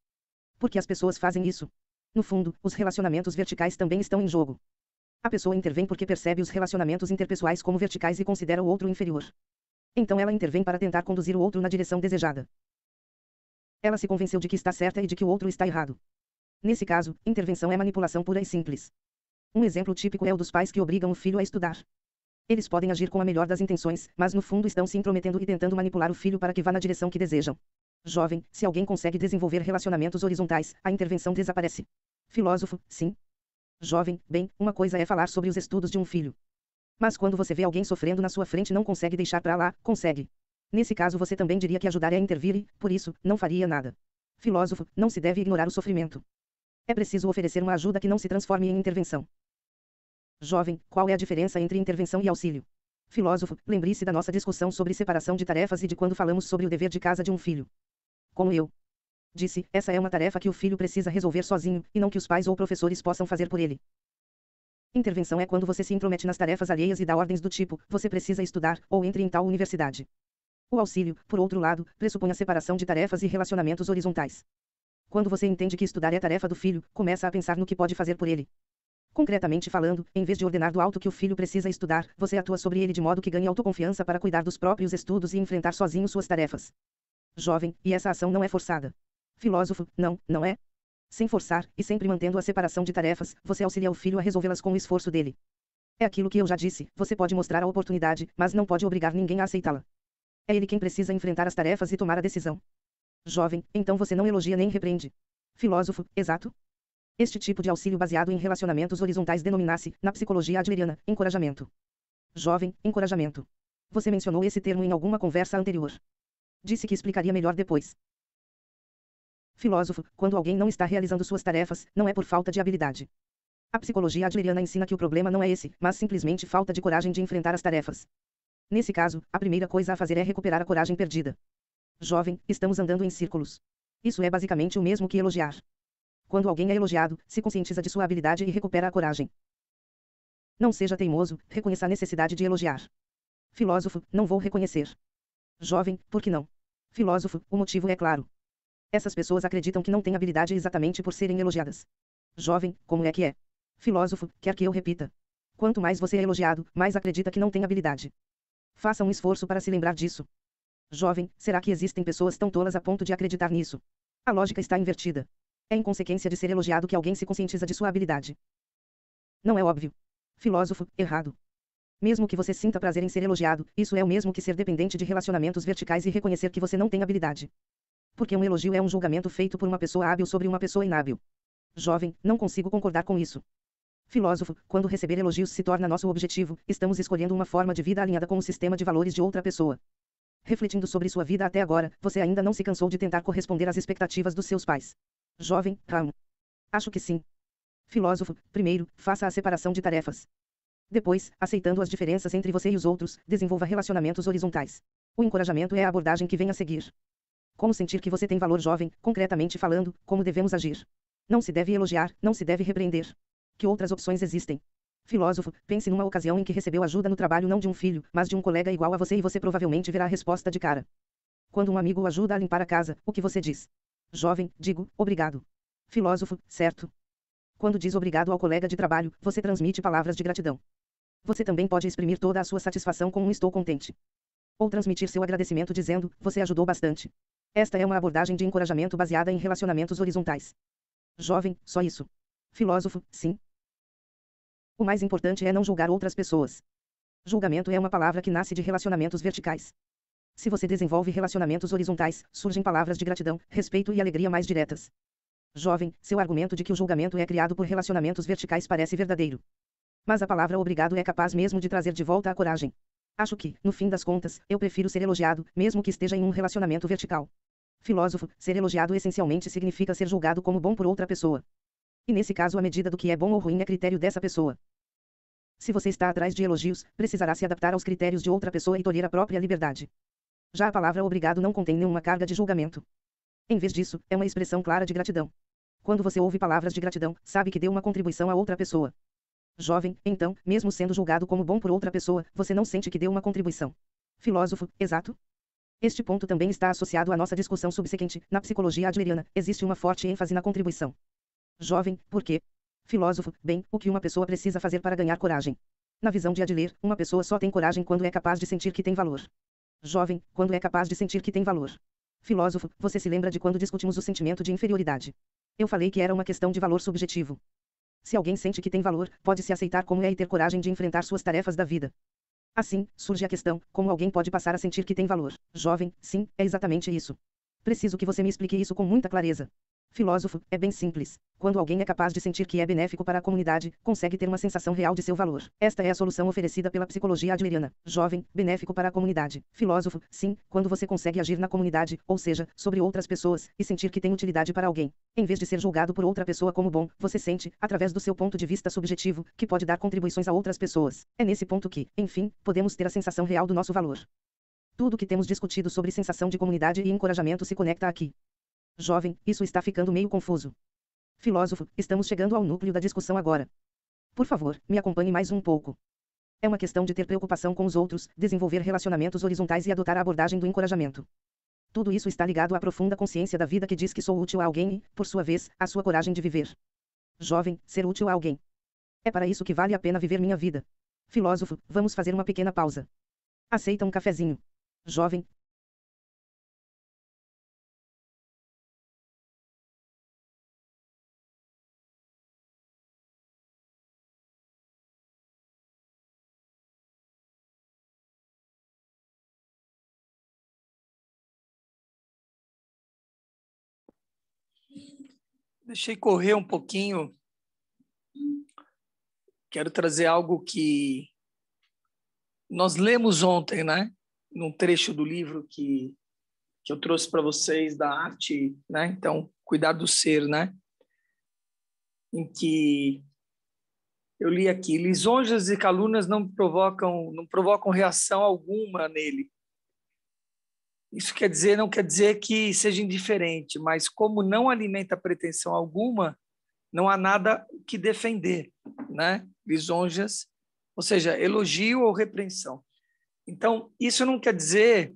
Por que as pessoas fazem isso? No fundo, os relacionamentos verticais também estão em jogo. A pessoa intervém porque percebe os relacionamentos interpessoais como verticais e considera o outro inferior. Então ela intervém para tentar conduzir o outro na direção desejada. Ela se convenceu de que está certa e de que o outro está errado. Nesse caso, intervenção é manipulação pura e simples. Um exemplo típico é o dos pais que obrigam o filho a estudar. Eles podem agir com a melhor das intenções, mas no fundo estão se intrometendo e tentando manipular o filho para que vá na direção que desejam. Jovem, se alguém consegue desenvolver relacionamentos horizontais, a intervenção desaparece. Filósofo, sim. Jovem, bem, uma coisa é falar sobre os estudos de um filho. Mas quando você vê alguém sofrendo na sua frente não consegue deixar para lá, consegue. Nesse caso você também diria que ajudar é intervir e, por isso, não faria nada. Filósofo, não se deve ignorar o sofrimento. É preciso oferecer uma ajuda que não se transforme em intervenção. Jovem, qual é a diferença entre intervenção e auxílio? Filósofo, lembre-se da nossa discussão sobre separação de tarefas e de quando falamos sobre o dever de casa de um filho. Como eu disse, essa é uma tarefa que o filho precisa resolver sozinho, e não que os pais ou professores possam fazer por ele. Intervenção é quando você se intromete nas tarefas alheias e dá ordens do tipo, você precisa estudar, ou entre em tal universidade. O auxílio, por outro lado, pressupõe a separação de tarefas e relacionamentos horizontais. Quando você entende que estudar é tarefa do filho, começa a pensar no que pode fazer por ele. Concretamente falando, em vez de ordenar do alto que o filho precisa estudar, você atua sobre ele de modo que ganhe autoconfiança para cuidar dos próprios estudos e enfrentar sozinho suas tarefas. Jovem, e essa ação não é forçada. Filósofo, não, não é? Sem forçar, e sempre mantendo a separação de tarefas, você auxilia o filho a resolvê-las com o esforço dele. É aquilo que eu já disse, você pode mostrar a oportunidade, mas não pode obrigar ninguém a aceitá-la. É ele quem precisa enfrentar as tarefas e tomar a decisão. Jovem, então você não elogia nem repreende. Filósofo, exato? Este tipo de auxílio baseado em relacionamentos horizontais denomina se na psicologia adleriana, encorajamento. Jovem, encorajamento. Você mencionou esse termo em alguma conversa anterior. Disse que explicaria melhor depois. Filósofo, quando alguém não está realizando suas tarefas, não é por falta de habilidade. A psicologia adleriana ensina que o problema não é esse, mas simplesmente falta de coragem de enfrentar as tarefas. Nesse caso, a primeira coisa a fazer é recuperar a coragem perdida. Jovem, estamos andando em círculos. Isso é basicamente o mesmo que elogiar. Quando alguém é elogiado, se conscientiza de sua habilidade e recupera a coragem. Não seja teimoso, reconheça a necessidade de elogiar. Filósofo, não vou reconhecer. Jovem, por que não? Filósofo, o motivo é claro. Essas pessoas acreditam que não têm habilidade exatamente por serem elogiadas. Jovem, como é que é? Filósofo, quer que eu repita. Quanto mais você é elogiado, mais acredita que não tem habilidade. Faça um esforço para se lembrar disso. Jovem, será que existem pessoas tão tolas a ponto de acreditar nisso? A lógica está invertida. É em consequência de ser elogiado que alguém se conscientiza de sua habilidade. Não é óbvio. Filósofo, errado. Mesmo que você sinta prazer em ser elogiado, isso é o mesmo que ser dependente de relacionamentos verticais e reconhecer que você não tem habilidade. Porque um elogio é um julgamento feito por uma pessoa hábil sobre uma pessoa inábil. Jovem, não consigo concordar com isso. Filósofo, quando receber elogios se torna nosso objetivo, estamos escolhendo uma forma de vida alinhada com o sistema de valores de outra pessoa refletindo sobre sua vida até agora, você ainda não se cansou de tentar corresponder às expectativas dos seus pais. Jovem, Ram. Acho que sim. Filósofo, primeiro, faça a separação de tarefas. Depois, aceitando as diferenças entre você e os outros, desenvolva relacionamentos horizontais. O encorajamento é a abordagem que vem a seguir. Como sentir que você tem valor jovem, concretamente falando, como devemos agir. Não se deve elogiar, não se deve repreender. Que outras opções existem? Filósofo, pense numa ocasião em que recebeu ajuda no trabalho não de um filho, mas de um colega igual a você e você provavelmente verá a resposta de cara. Quando um amigo o ajuda a limpar a casa, o que você diz? Jovem, digo, obrigado. Filósofo, certo. Quando diz obrigado ao colega de trabalho, você transmite palavras de gratidão. Você também pode exprimir toda a sua satisfação com um estou contente. Ou transmitir seu agradecimento dizendo, você ajudou bastante. Esta é uma abordagem de encorajamento baseada em relacionamentos horizontais. Jovem, só isso. Filósofo, sim, o mais importante é não julgar outras pessoas. Julgamento é uma palavra que nasce de relacionamentos verticais. Se você desenvolve relacionamentos horizontais, surgem palavras de gratidão, respeito e alegria mais diretas. Jovem, seu argumento de que o julgamento é criado por relacionamentos verticais parece verdadeiro. Mas a palavra obrigado é capaz mesmo de trazer de volta a coragem. Acho que, no fim das contas, eu prefiro ser elogiado, mesmo que esteja em um relacionamento vertical. Filósofo, ser elogiado essencialmente significa ser julgado como bom por outra pessoa. E nesse caso, a medida do que é bom ou ruim é critério dessa pessoa. Se você está atrás de elogios, precisará se adaptar aos critérios de outra pessoa e tolher a própria liberdade. Já a palavra obrigado não contém nenhuma carga de julgamento. Em vez disso, é uma expressão clara de gratidão. Quando você ouve palavras de gratidão, sabe que deu uma contribuição a outra pessoa. Jovem, então, mesmo sendo julgado como bom por outra pessoa, você não sente que deu uma contribuição. Filósofo, exato? Este ponto também está associado à nossa discussão subsequente. Na psicologia adleriana, existe uma forte ênfase na contribuição. Jovem, por quê? filósofo, bem, o que uma pessoa precisa fazer para ganhar coragem. Na visão de Adler, uma pessoa só tem coragem quando é capaz de sentir que tem valor. Jovem, quando é capaz de sentir que tem valor. Filósofo, você se lembra de quando discutimos o sentimento de inferioridade? Eu falei que era uma questão de valor subjetivo. Se alguém sente que tem valor, pode se aceitar como é e ter coragem de enfrentar suas tarefas da vida. Assim, surge a questão: como alguém pode passar a sentir que tem valor? Jovem, sim, é exatamente isso. Preciso que você me explique isso com muita clareza filósofo, é bem simples. Quando alguém é capaz de sentir que é benéfico para a comunidade, consegue ter uma sensação real de seu valor. Esta é a solução oferecida pela psicologia adleriana. Jovem, benéfico para a comunidade. Filósofo, sim, quando você consegue agir na comunidade, ou seja, sobre outras pessoas, e sentir que tem utilidade para alguém. Em vez de ser julgado por outra pessoa como bom, você sente, através do seu ponto de vista subjetivo, que pode dar contribuições a outras pessoas. É nesse ponto que, enfim, podemos ter a sensação real do nosso valor. Tudo o que temos discutido sobre sensação de comunidade e encorajamento se conecta aqui. Jovem, isso está ficando meio confuso. Filósofo, estamos chegando ao núcleo da discussão agora. Por favor, me acompanhe mais um pouco. É uma questão de ter preocupação com os outros, desenvolver relacionamentos horizontais e adotar a abordagem do encorajamento. Tudo isso está ligado à profunda consciência da vida que diz que sou útil a alguém e, por sua vez, à sua coragem de viver. Jovem, ser útil a alguém. É para isso que vale a pena viver minha vida. Filósofo, vamos fazer uma pequena pausa. Aceita um cafezinho. Jovem, Deixei correr um pouquinho. Quero trazer algo que nós lemos ontem, né? Num trecho do livro que, que eu trouxe para vocês da arte, né? Então, cuidar do ser, né? Em que eu li aqui, lisonjas e calunas não provocam, não provocam reação alguma nele. Isso quer dizer, não quer dizer que seja indiferente, mas como não alimenta pretensão alguma, não há nada que defender, né? Lisonjas, ou seja, elogio ou repreensão. Então, isso não quer dizer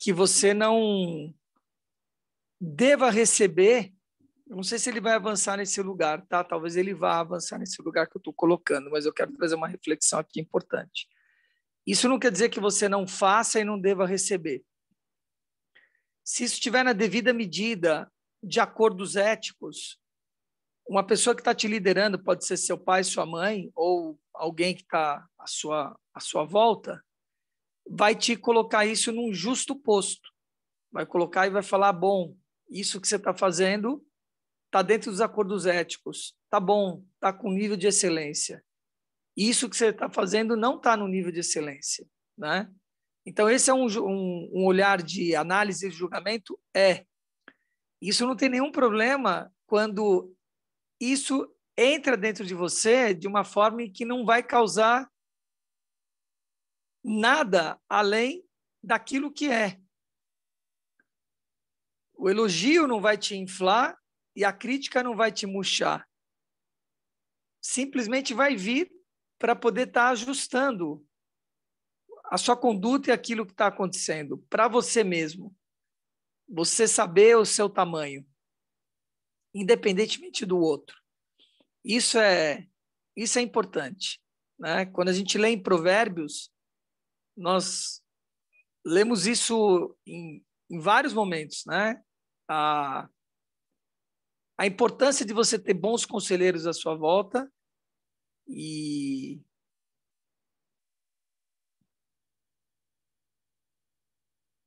que você não deva receber. não sei se ele vai avançar nesse lugar, tá? Talvez ele vá avançar nesse lugar que eu estou colocando, mas eu quero trazer uma reflexão aqui importante. Isso não quer dizer que você não faça e não deva receber se isso estiver na devida medida, de acordos éticos, uma pessoa que está te liderando, pode ser seu pai, sua mãe, ou alguém que está à sua, à sua volta, vai te colocar isso num justo posto. Vai colocar e vai falar: bom, isso que você está fazendo está dentro dos acordos éticos, está bom, está com nível de excelência. Isso que você está fazendo não está no nível de excelência, né? Então, esse é um, um, um olhar de análise e julgamento? É. Isso não tem nenhum problema quando isso entra dentro de você de uma forma que não vai causar nada além daquilo que é. O elogio não vai te inflar e a crítica não vai te murchar. Simplesmente vai vir para poder estar tá ajustando a sua conduta e aquilo que está acontecendo para você mesmo. Você saber o seu tamanho, independentemente do outro. Isso é isso é importante, né? Quando a gente lê em Provérbios, nós lemos isso em, em vários momentos, né? A, a importância de você ter bons conselheiros à sua volta e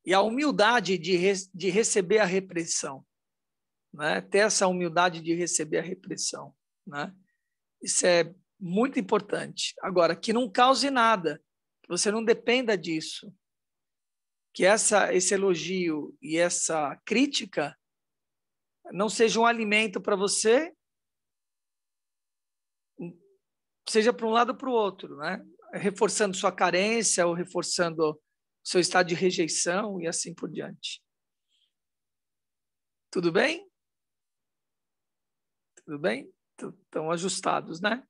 e a humildade de, re, de receber a repressão, né? ter essa humildade de receber a repressão. Né? Isso é muito importante. Agora, que não cause nada, que você não dependa disso, que essa, esse elogio e essa crítica não seja um alimento para você, seja para um lado ou para o outro, né? reforçando sua carência ou reforçando seu estado de rejeição e assim por diante. Tudo bem? Tudo bem? Estão ajustados, né?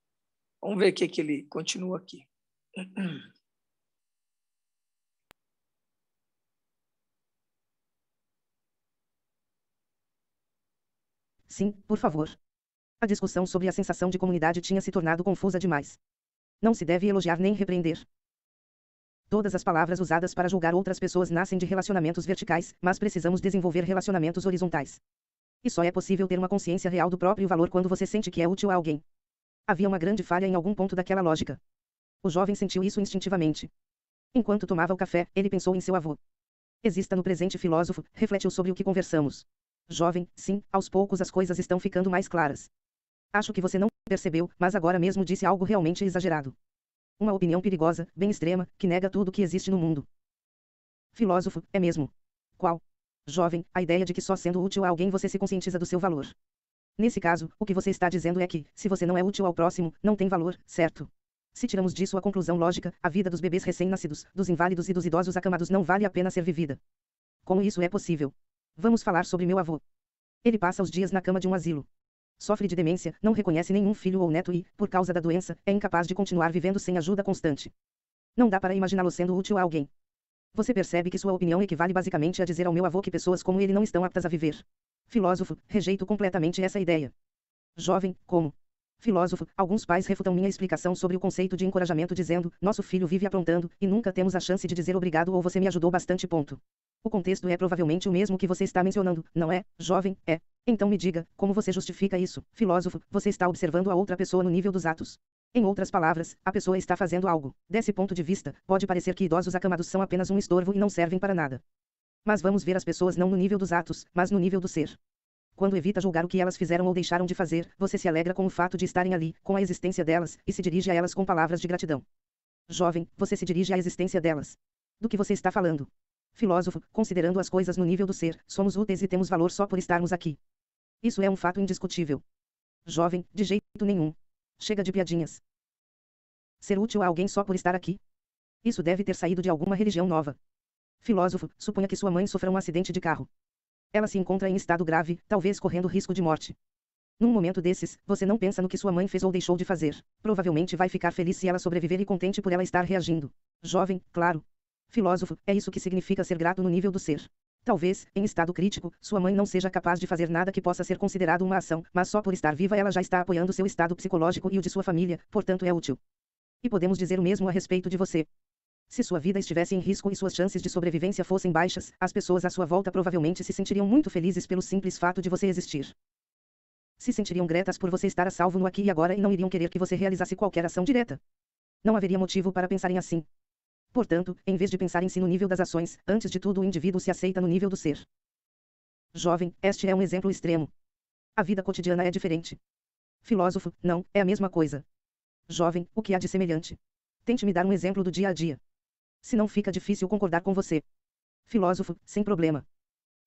Vamos ver o que, que ele continua aqui. Sim, por favor. A discussão sobre a sensação de comunidade tinha se tornado confusa demais. Não se deve elogiar nem repreender. Todas as palavras usadas para julgar outras pessoas nascem de relacionamentos verticais, mas precisamos desenvolver relacionamentos horizontais. E só é possível ter uma consciência real do próprio valor quando você sente que é útil a alguém. Havia uma grande falha em algum ponto daquela lógica. O jovem sentiu isso instintivamente. Enquanto tomava o café, ele pensou em seu avô. Exista no presente filósofo, refletiu sobre o que conversamos. Jovem, sim, aos poucos as coisas estão ficando mais claras. Acho que você não percebeu, mas agora mesmo disse algo realmente exagerado. Uma opinião perigosa, bem extrema, que nega tudo que existe no mundo. Filósofo, é mesmo. Qual? Jovem, a ideia de que só sendo útil a alguém você se conscientiza do seu valor. Nesse caso, o que você está dizendo é que, se você não é útil ao próximo, não tem valor, certo? Se tiramos disso a conclusão lógica, a vida dos bebês recém-nascidos, dos inválidos e dos idosos acamados não vale a pena ser vivida. Como isso é possível? Vamos falar sobre meu avô. Ele passa os dias na cama de um asilo sofre de demência, não reconhece nenhum filho ou neto e, por causa da doença, é incapaz de continuar vivendo sem ajuda constante. Não dá para imaginá-lo sendo útil a alguém. Você percebe que sua opinião equivale basicamente a dizer ao meu avô que pessoas como ele não estão aptas a viver. Filósofo, rejeito completamente essa ideia. Jovem, como? Filósofo, alguns pais refutam minha explicação sobre o conceito de encorajamento dizendo, nosso filho vive aprontando, e nunca temos a chance de dizer obrigado ou você me ajudou bastante ponto. O contexto é provavelmente o mesmo que você está mencionando, não é, jovem? É. Então me diga, como você justifica isso, filósofo? Você está observando a outra pessoa no nível dos atos. Em outras palavras, a pessoa está fazendo algo. Desse ponto de vista, pode parecer que idosos acamados são apenas um estorvo e não servem para nada. Mas vamos ver as pessoas não no nível dos atos, mas no nível do ser. Quando evita julgar o que elas fizeram ou deixaram de fazer, você se alegra com o fato de estarem ali, com a existência delas, e se dirige a elas com palavras de gratidão. Jovem, você se dirige à existência delas. Do que você está falando? filósofo, considerando as coisas no nível do ser, somos úteis e temos valor só por estarmos aqui. Isso é um fato indiscutível. Jovem, de jeito nenhum. Chega de piadinhas. Ser útil a alguém só por estar aqui? Isso deve ter saído de alguma religião nova. Filósofo, suponha que sua mãe sofra um acidente de carro. Ela se encontra em estado grave, talvez correndo risco de morte. Num momento desses, você não pensa no que sua mãe fez ou deixou de fazer. Provavelmente vai ficar feliz se ela sobreviver e contente por ela estar reagindo. Jovem, claro filósofo, é isso que significa ser grato no nível do ser. Talvez, em estado crítico, sua mãe não seja capaz de fazer nada que possa ser considerado uma ação, mas só por estar viva ela já está apoiando seu estado psicológico e o de sua família, portanto é útil. E podemos dizer o mesmo a respeito de você. Se sua vida estivesse em risco e suas chances de sobrevivência fossem baixas, as pessoas à sua volta provavelmente se sentiriam muito felizes pelo simples fato de você existir. Se sentiriam gretas por você estar a salvo no aqui e agora e não iriam querer que você realizasse qualquer ação direta. Não haveria motivo para pensarem assim. Portanto, em vez de pensar em si no nível das ações, antes de tudo o indivíduo se aceita no nível do ser. Jovem, este é um exemplo extremo. A vida cotidiana é diferente. Filósofo, não, é a mesma coisa. Jovem, o que há de semelhante? Tente me dar um exemplo do dia a dia. Se não fica difícil concordar com você. Filósofo, sem problema.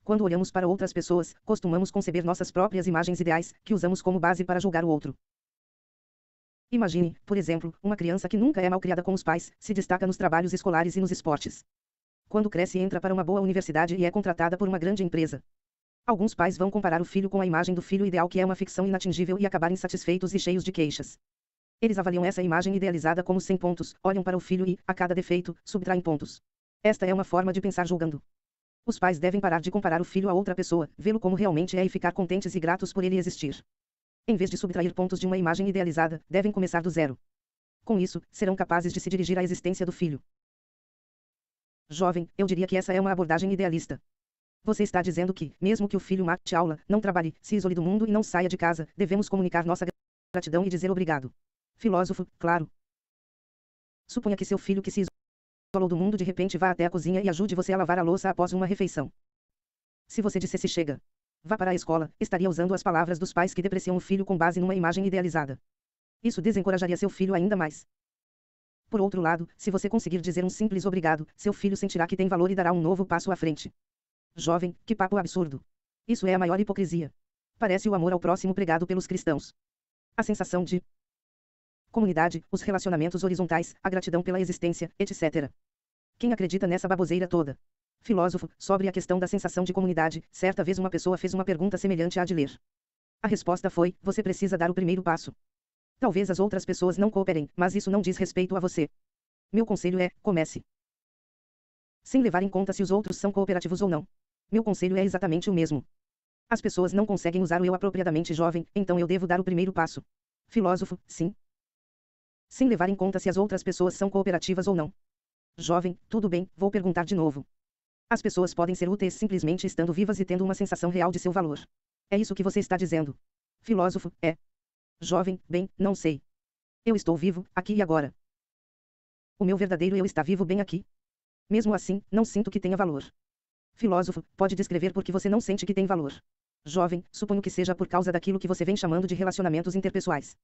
Quando olhamos para outras pessoas, costumamos conceber nossas próprias imagens ideais, que usamos como base para julgar o outro. Imagine, por exemplo, uma criança que nunca é malcriada com os pais, se destaca nos trabalhos escolares e nos esportes. Quando cresce, entra para uma boa universidade e é contratada por uma grande empresa. Alguns pais vão comparar o filho com a imagem do filho ideal, que é uma ficção inatingível, e acabar insatisfeitos e cheios de queixas. Eles avaliam essa imagem idealizada como 100 pontos, olham para o filho e, a cada defeito, subtraem pontos. Esta é uma forma de pensar julgando. Os pais devem parar de comparar o filho a outra pessoa, vê-lo como realmente é e ficar contentes e gratos por ele existir. Em vez de subtrair pontos de uma imagem idealizada, devem começar do zero. Com isso, serão capazes de se dirigir à existência do filho. Jovem, eu diria que essa é uma abordagem idealista. Você está dizendo que, mesmo que o filho mate aula, não trabalhe, se isole do mundo e não saia de casa, devemos comunicar nossa gratidão e dizer obrigado. Filósofo, claro. Suponha que seu filho que se isolou do mundo de repente vá até a cozinha e ajude você a lavar a louça após uma refeição. Se você dissesse chega, vá para a escola, estaria usando as palavras dos pais que depreciam o filho com base numa imagem idealizada. Isso desencorajaria seu filho ainda mais. Por outro lado, se você conseguir dizer um simples obrigado, seu filho sentirá que tem valor e dará um novo passo à frente. Jovem, que papo absurdo. Isso é a maior hipocrisia. Parece o amor ao próximo pregado pelos cristãos. A sensação de comunidade, os relacionamentos horizontais, a gratidão pela existência, etc. Quem acredita nessa baboseira toda? filósofo, sobre a questão da sensação de comunidade, certa vez uma pessoa fez uma pergunta semelhante à de ler. A resposta foi: você precisa dar o primeiro passo. Talvez as outras pessoas não cooperem, mas isso não diz respeito a você. Meu conselho é: comece. Sem levar em conta se os outros são cooperativos ou não. Meu conselho é exatamente o mesmo. As pessoas não conseguem usar o eu apropriadamente jovem, então eu devo dar o primeiro passo. Filósofo, sim. Sem levar em conta se as outras pessoas são cooperativas ou não. Jovem, tudo bem, vou perguntar de novo. As pessoas podem ser úteis simplesmente estando vivas e tendo uma sensação real de seu valor. É isso que você está dizendo. Filósofo, é. Jovem, bem, não sei. Eu estou vivo, aqui e agora. O meu verdadeiro eu está vivo bem aqui. Mesmo assim, não sinto que tenha valor. Filósofo, pode descrever por que você não sente que tem valor. Jovem, suponho que seja por causa daquilo que você vem chamando de relacionamentos interpessoais.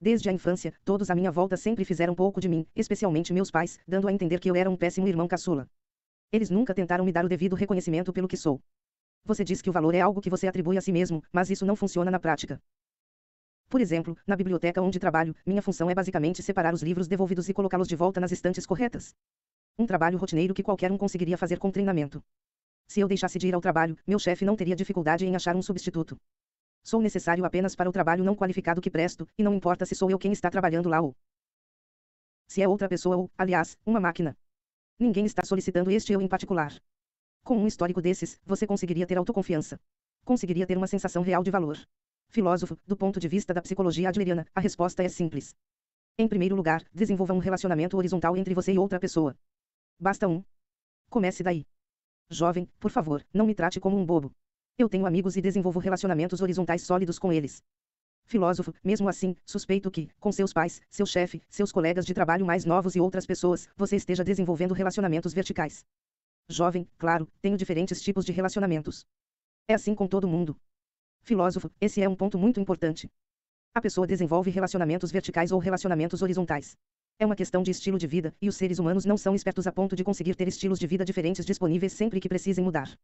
Desde a infância, todos à minha volta sempre fizeram pouco de mim, especialmente meus pais, dando a entender que eu era um péssimo irmão caçula. Eles nunca tentaram me dar o devido reconhecimento pelo que sou. Você diz que o valor é algo que você atribui a si mesmo, mas isso não funciona na prática. Por exemplo, na biblioteca onde trabalho, minha função é basicamente separar os livros devolvidos e colocá-los de volta nas estantes corretas. Um trabalho rotineiro que qualquer um conseguiria fazer com treinamento. Se eu deixasse de ir ao trabalho, meu chefe não teria dificuldade em achar um substituto. Sou necessário apenas para o trabalho não qualificado que presto, e não importa se sou eu quem está trabalhando lá ou se é outra pessoa ou, aliás, uma máquina. Ninguém está solicitando este eu em particular. Com um histórico desses, você conseguiria ter autoconfiança. Conseguiria ter uma sensação real de valor. Filósofo, do ponto de vista da psicologia adleriana, a resposta é simples. Em primeiro lugar, desenvolva um relacionamento horizontal entre você e outra pessoa. Basta um. Comece daí. Jovem, por favor, não me trate como um bobo. Eu tenho amigos e desenvolvo relacionamentos horizontais sólidos com eles filósofo, mesmo assim, suspeito que, com seus pais, seu chefe, seus colegas de trabalho mais novos e outras pessoas, você esteja desenvolvendo relacionamentos verticais. Jovem, claro, tenho diferentes tipos de relacionamentos. É assim com todo mundo. Filósofo, esse é um ponto muito importante. A pessoa desenvolve relacionamentos verticais ou relacionamentos horizontais. É uma questão de estilo de vida, e os seres humanos não são espertos a ponto de conseguir ter estilos de vida diferentes disponíveis sempre que precisem mudar.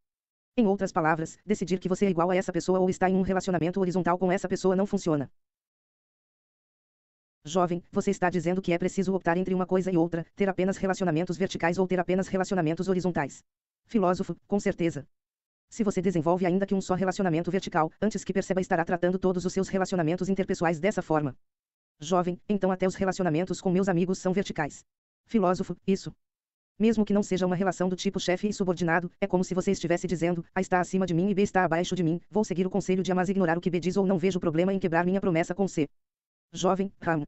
Em outras palavras, decidir que você é igual a essa pessoa ou está em um relacionamento horizontal com essa pessoa não funciona. Jovem, você está dizendo que é preciso optar entre uma coisa e outra, ter apenas relacionamentos verticais ou ter apenas relacionamentos horizontais. Filósofo, com certeza. Se você desenvolve ainda que um só relacionamento vertical, antes que perceba estará tratando todos os seus relacionamentos interpessoais dessa forma. Jovem, então até os relacionamentos com meus amigos são verticais. Filósofo, isso. Mesmo que não seja uma relação do tipo chefe e subordinado, é como se você estivesse dizendo: A está acima de mim e B está abaixo de mim, vou seguir o conselho de A mas ignorar o que B diz ou não vejo problema em quebrar minha promessa com C. Jovem, Ram.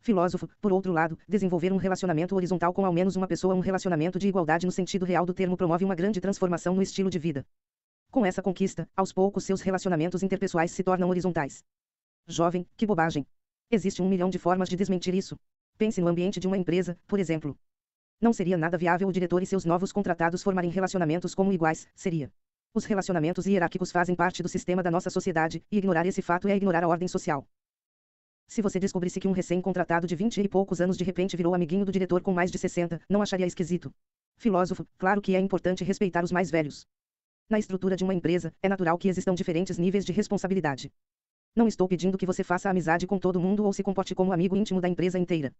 Filósofo, por outro lado, desenvolver um relacionamento horizontal com ao menos uma pessoa, um relacionamento de igualdade no sentido real do termo, promove uma grande transformação no estilo de vida. Com essa conquista, aos poucos seus relacionamentos interpessoais se tornam horizontais. Jovem, que bobagem! Existe um milhão de formas de desmentir isso. Pense no ambiente de uma empresa, por exemplo. Não seria nada viável o diretor e seus novos contratados formarem relacionamentos como iguais, seria. Os relacionamentos hierárquicos fazem parte do sistema da nossa sociedade, e ignorar esse fato é ignorar a ordem social. Se você descobrisse que um recém-contratado de vinte e poucos anos de repente virou amiguinho do diretor com mais de 60, não acharia esquisito. Filósofo, claro que é importante respeitar os mais velhos. Na estrutura de uma empresa, é natural que existam diferentes níveis de responsabilidade. Não estou pedindo que você faça amizade com todo mundo ou se comporte como amigo íntimo da empresa inteira.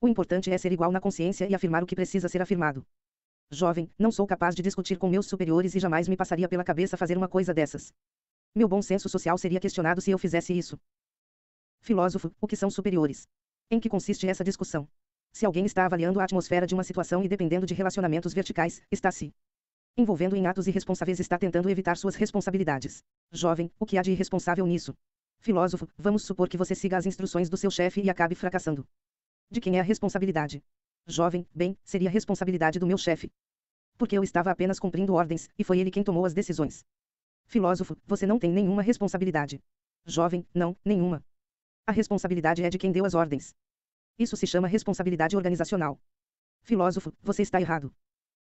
O importante é ser igual na consciência e afirmar o que precisa ser afirmado. Jovem, não sou capaz de discutir com meus superiores e jamais me passaria pela cabeça fazer uma coisa dessas. Meu bom senso social seria questionado se eu fizesse isso. Filósofo, o que são superiores? Em que consiste essa discussão? Se alguém está avaliando a atmosfera de uma situação e dependendo de relacionamentos verticais, está se envolvendo em atos irresponsáveis está tentando evitar suas responsabilidades. Jovem, o que há de irresponsável nisso? Filósofo, vamos supor que você siga as instruções do seu chefe e acabe fracassando. De quem é a responsabilidade? Jovem, bem, seria a responsabilidade do meu chefe. Porque eu estava apenas cumprindo ordens, e foi ele quem tomou as decisões. Filósofo, você não tem nenhuma responsabilidade. Jovem, não, nenhuma. A responsabilidade é de quem deu as ordens. Isso se chama responsabilidade organizacional. Filósofo, você está errado.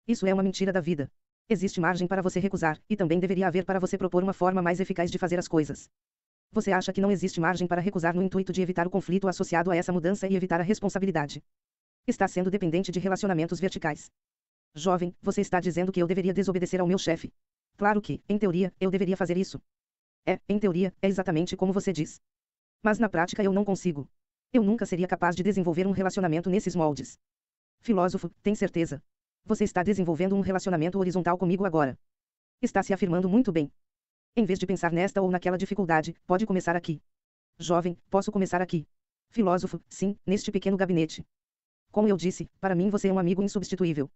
Isso é uma mentira da vida. Existe margem para você recusar, e também deveria haver para você propor uma forma mais eficaz de fazer as coisas. Você acha que não existe margem para recusar no intuito de evitar o conflito associado a essa mudança e evitar a responsabilidade. Está sendo dependente de relacionamentos verticais. Jovem, você está dizendo que eu deveria desobedecer ao meu chefe. Claro que, em teoria, eu deveria fazer isso. É, em teoria, é exatamente como você diz. Mas na prática eu não consigo. Eu nunca seria capaz de desenvolver um relacionamento nesses moldes. Filósofo, tem certeza? Você está desenvolvendo um relacionamento horizontal comigo agora. Está se afirmando muito bem. Em vez de pensar nesta ou naquela dificuldade, pode começar aqui. Jovem, posso começar aqui. Filósofo, sim, neste pequeno gabinete. Como eu disse, para mim você é um amigo insubstituível.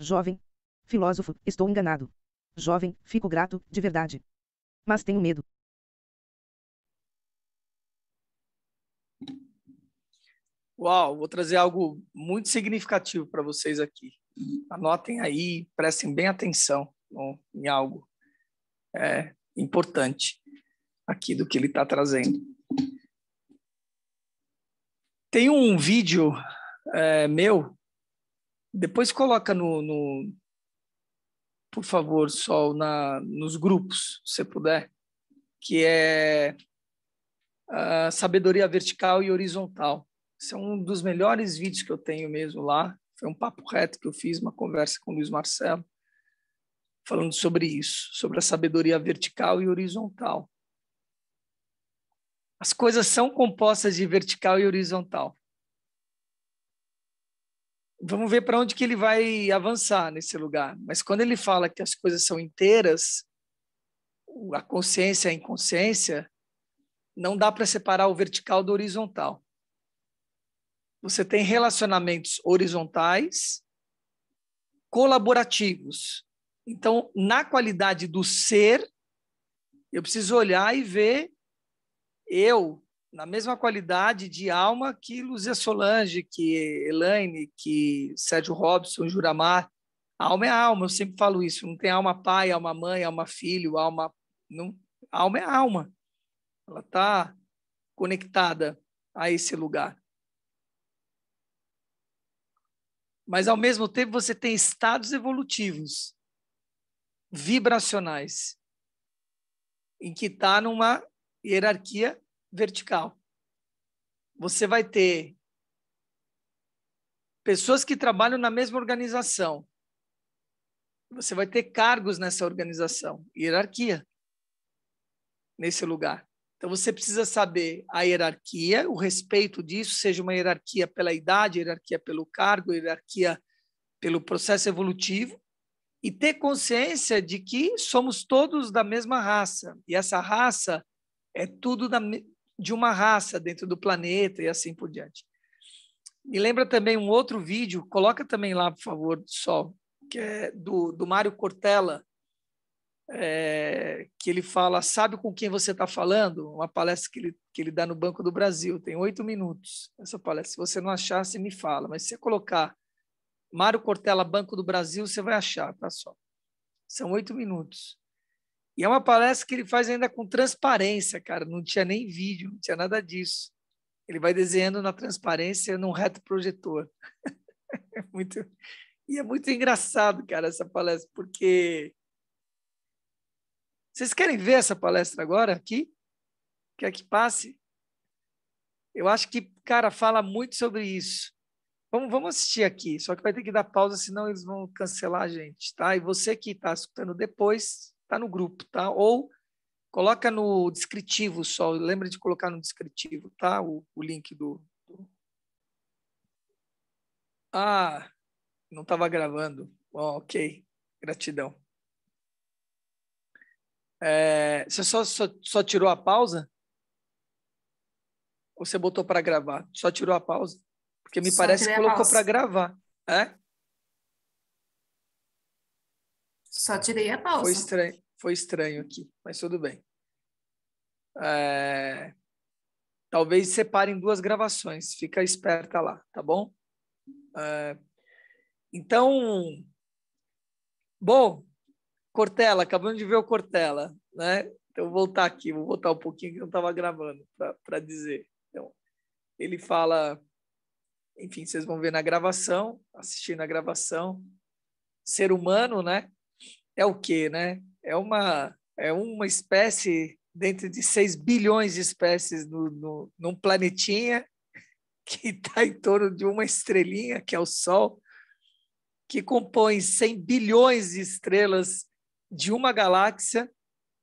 Jovem. Filósofo, estou enganado. Jovem, fico grato, de verdade. Mas tenho medo. Uau, vou trazer algo muito significativo para vocês aqui. Anotem aí, prestem bem atenção em algo. É, importante aqui do que ele está trazendo. Tem um vídeo é, meu, depois coloca no, no, por favor, Sol, na, nos grupos, se puder, que é a Sabedoria Vertical e Horizontal. Esse é um dos melhores vídeos que eu tenho mesmo lá. Foi um papo reto que eu fiz, uma conversa com o Luiz Marcelo falando sobre isso, sobre a sabedoria vertical e horizontal. As coisas são compostas de vertical e horizontal. Vamos ver para onde que ele vai avançar nesse lugar. Mas quando ele fala que as coisas são inteiras, a consciência e a inconsciência, não dá para separar o vertical do horizontal. Você tem relacionamentos horizontais, colaborativos, então, na qualidade do ser, eu preciso olhar e ver eu, na mesma qualidade de alma que Luzia Solange, que Elaine, que Sérgio Robson, Juramar. A alma é a alma, eu sempre falo isso. Não tem alma pai, alma mãe, alma filho, alma. Não, a alma é a alma. Ela está conectada a esse lugar. Mas, ao mesmo tempo, você tem estados evolutivos vibracionais, em que está numa hierarquia vertical. Você vai ter pessoas que trabalham na mesma organização. Você vai ter cargos nessa organização, hierarquia, nesse lugar. Então você precisa saber a hierarquia, o respeito disso, seja uma hierarquia pela idade, hierarquia pelo cargo, hierarquia pelo processo evolutivo, e ter consciência de que somos todos da mesma raça e essa raça é tudo da, de uma raça dentro do planeta e assim por diante. Me lembra também um outro vídeo, coloca também lá, por favor, Sol, que é do, do Mário Cortella, é, que ele fala, sabe com quem você está falando? Uma palestra que ele, que ele dá no Banco do Brasil, tem oito minutos essa palestra. Se você não achar, você me fala, mas se você colocar Mário Cortella, Banco do Brasil, você vai achar, tá só. São oito minutos. E é uma palestra que ele faz ainda com transparência, cara. Não tinha nem vídeo, não tinha nada disso. Ele vai desenhando na transparência num reto projetor. é muito... E é muito engraçado, cara, essa palestra, porque. Vocês querem ver essa palestra agora aqui? Quer que passe? Eu acho que, cara, fala muito sobre isso. Vamos, vamos assistir aqui, só que vai ter que dar pausa, senão eles vão cancelar a gente, tá? E você que está escutando depois, está no grupo, tá? Ou coloca no descritivo só, lembra de colocar no descritivo, tá? O, o link do, do... Ah, não estava gravando. Oh, ok, gratidão. É, você só, só, só tirou a pausa? Ou você botou para gravar? Só tirou a pausa? Porque me Só parece que colocou para gravar. É? Só tirei a pausa. Foi estranho, foi estranho aqui, mas tudo bem. É... Talvez separem duas gravações, fica esperta lá, tá bom? É... Então, bom, Cortella, acabamos de ver o Cortella, né? Então, vou voltar aqui, vou voltar um pouquinho que eu estava gravando para dizer. Então, ele fala enfim, vocês vão ver na gravação, assistindo a gravação, ser humano, né? É o quê, né? É uma, é uma espécie dentro de 6 bilhões de espécies no, no, num planetinha que está em torno de uma estrelinha, que é o Sol, que compõe 100 bilhões de estrelas de uma galáxia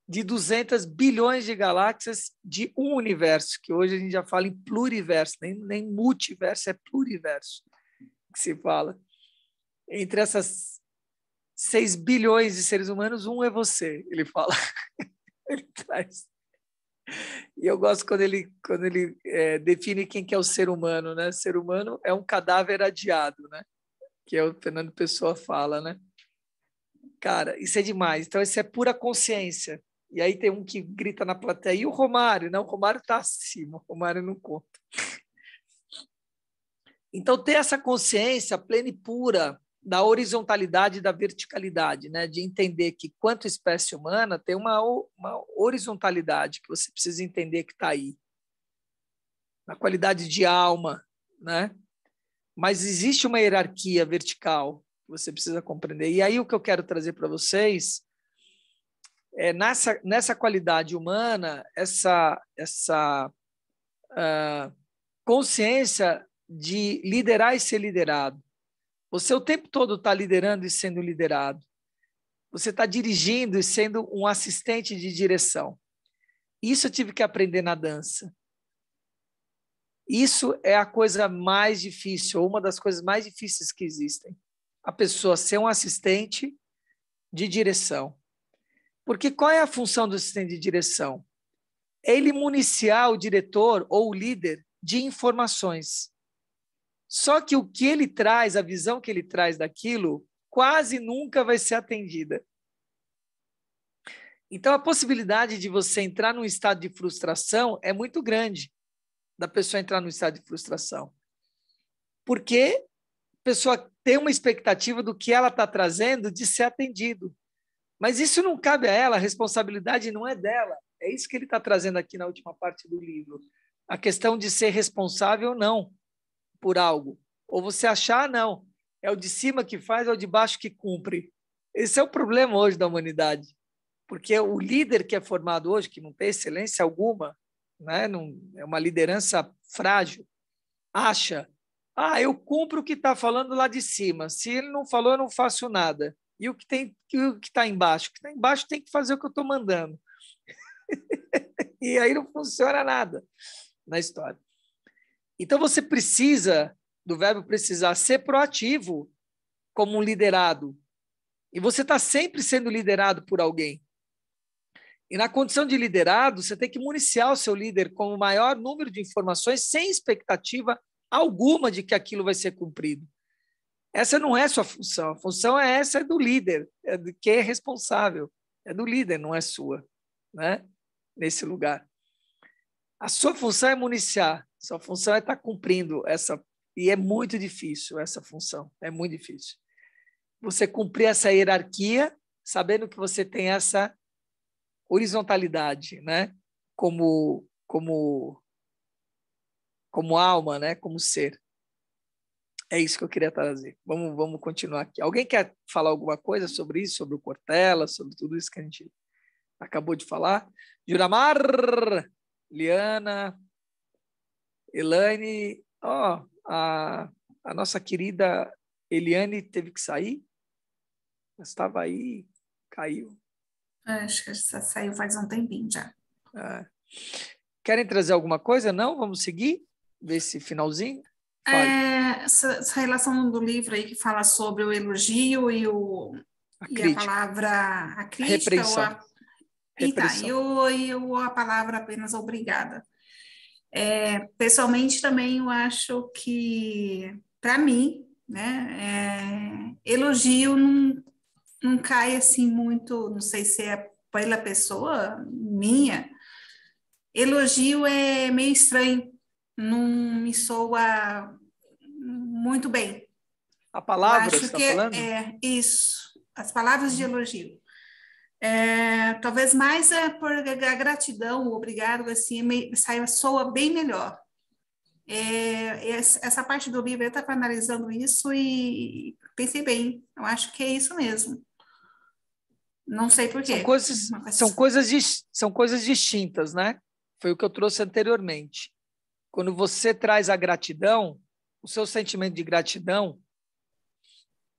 de 200 bilhões de galáxias de um universo, que hoje a gente já fala em pluriverso, nem, nem multiverso, é pluriverso que se fala. Entre essas 6 bilhões de seres humanos, um é você, ele fala. ele traz. E eu gosto quando ele, quando ele é, define quem que é o ser humano, né? Ser humano é um cadáver adiado, né? Que é o Fernando Pessoa fala, né? Cara, isso é demais. Então, isso é pura consciência. E aí tem um que grita na plateia, e o Romário? Não, o Romário está acima, o Romário não conta. Então, ter essa consciência plena e pura da horizontalidade e da verticalidade, né? de entender que, quanto espécie humana, tem uma, uma horizontalidade que você precisa entender que está aí, na qualidade de alma. Né? Mas existe uma hierarquia vertical que você precisa compreender. E aí, o que eu quero trazer para vocês é, nessa, nessa qualidade humana, essa, essa uh, consciência de liderar e ser liderado. Você o tempo todo está liderando e sendo liderado. Você está dirigindo e sendo um assistente de direção. Isso eu tive que aprender na dança. Isso é a coisa mais difícil, uma das coisas mais difíceis que existem. A pessoa ser um assistente de direção. Porque qual é a função do sistema de direção? É ele municiar o diretor ou o líder de informações. Só que o que ele traz, a visão que ele traz daquilo, quase nunca vai ser atendida. Então, a possibilidade de você entrar num estado de frustração é muito grande, da pessoa entrar num estado de frustração. Porque a pessoa tem uma expectativa do que ela está trazendo de ser atendido. Mas isso não cabe a ela, a responsabilidade não é dela. É isso que ele está trazendo aqui na última parte do livro. A questão de ser responsável ou não por algo. Ou você achar, não. É o de cima que faz, é o de baixo que cumpre. Esse é o problema hoje da humanidade. Porque o líder que é formado hoje, que não tem excelência alguma, né? não, é uma liderança frágil, acha, ah, eu cumpro o que está falando lá de cima. Se ele não falou, eu não faço nada. E o que tem, o que está embaixo? O que está embaixo tem que fazer o que eu estou mandando. e aí não funciona nada na história. Então você precisa do verbo precisar ser proativo como um liderado. E você está sempre sendo liderado por alguém. E na condição de liderado, você tem que municiar o seu líder com o maior número de informações, sem expectativa alguma de que aquilo vai ser cumprido. Essa não é sua função. A função é essa é do líder, é de quem é responsável. É do líder, não é sua, né? Nesse lugar. A sua função é municiar. Sua função é estar tá cumprindo essa e é muito difícil essa função. É muito difícil. Você cumprir essa hierarquia, sabendo que você tem essa horizontalidade, né? Como como como alma, né? Como ser. É isso que eu queria trazer. Vamos, vamos continuar aqui. Alguém quer falar alguma coisa sobre isso, sobre o Cortella, sobre tudo isso que a gente acabou de falar? Juramar, Liana, Elaine, ó, oh, a, a nossa querida Eliane teve que sair. Estava aí, caiu. É, acho que já saiu faz um tempinho já. É. Querem trazer alguma coisa? Não? Vamos seguir? Ver esse finalzinho? É, essa, essa, relação do livro aí que fala sobre o elogio e, o, a, e a palavra a crítica. Repreensão. a, então, E, tá, eu, o a palavra apenas obrigada. É, pessoalmente também eu acho que, para mim, né, é, elogio não, não cai assim muito, não sei se é pela pessoa minha, elogio é meio estranho, não me soa muito bem. A palavra Acho que está é falando? é isso, as palavras de elogio. É, talvez mais é por a gratidão, obrigado, assim, é saia, soa bem melhor. É, essa parte do livro, eu estava analisando isso e pensei bem, eu acho que é isso mesmo. Não sei por quê. São coisas, são coisas, são coisas distintas, né? Foi o que eu trouxe anteriormente. Quando você traz a gratidão, o seu sentimento de gratidão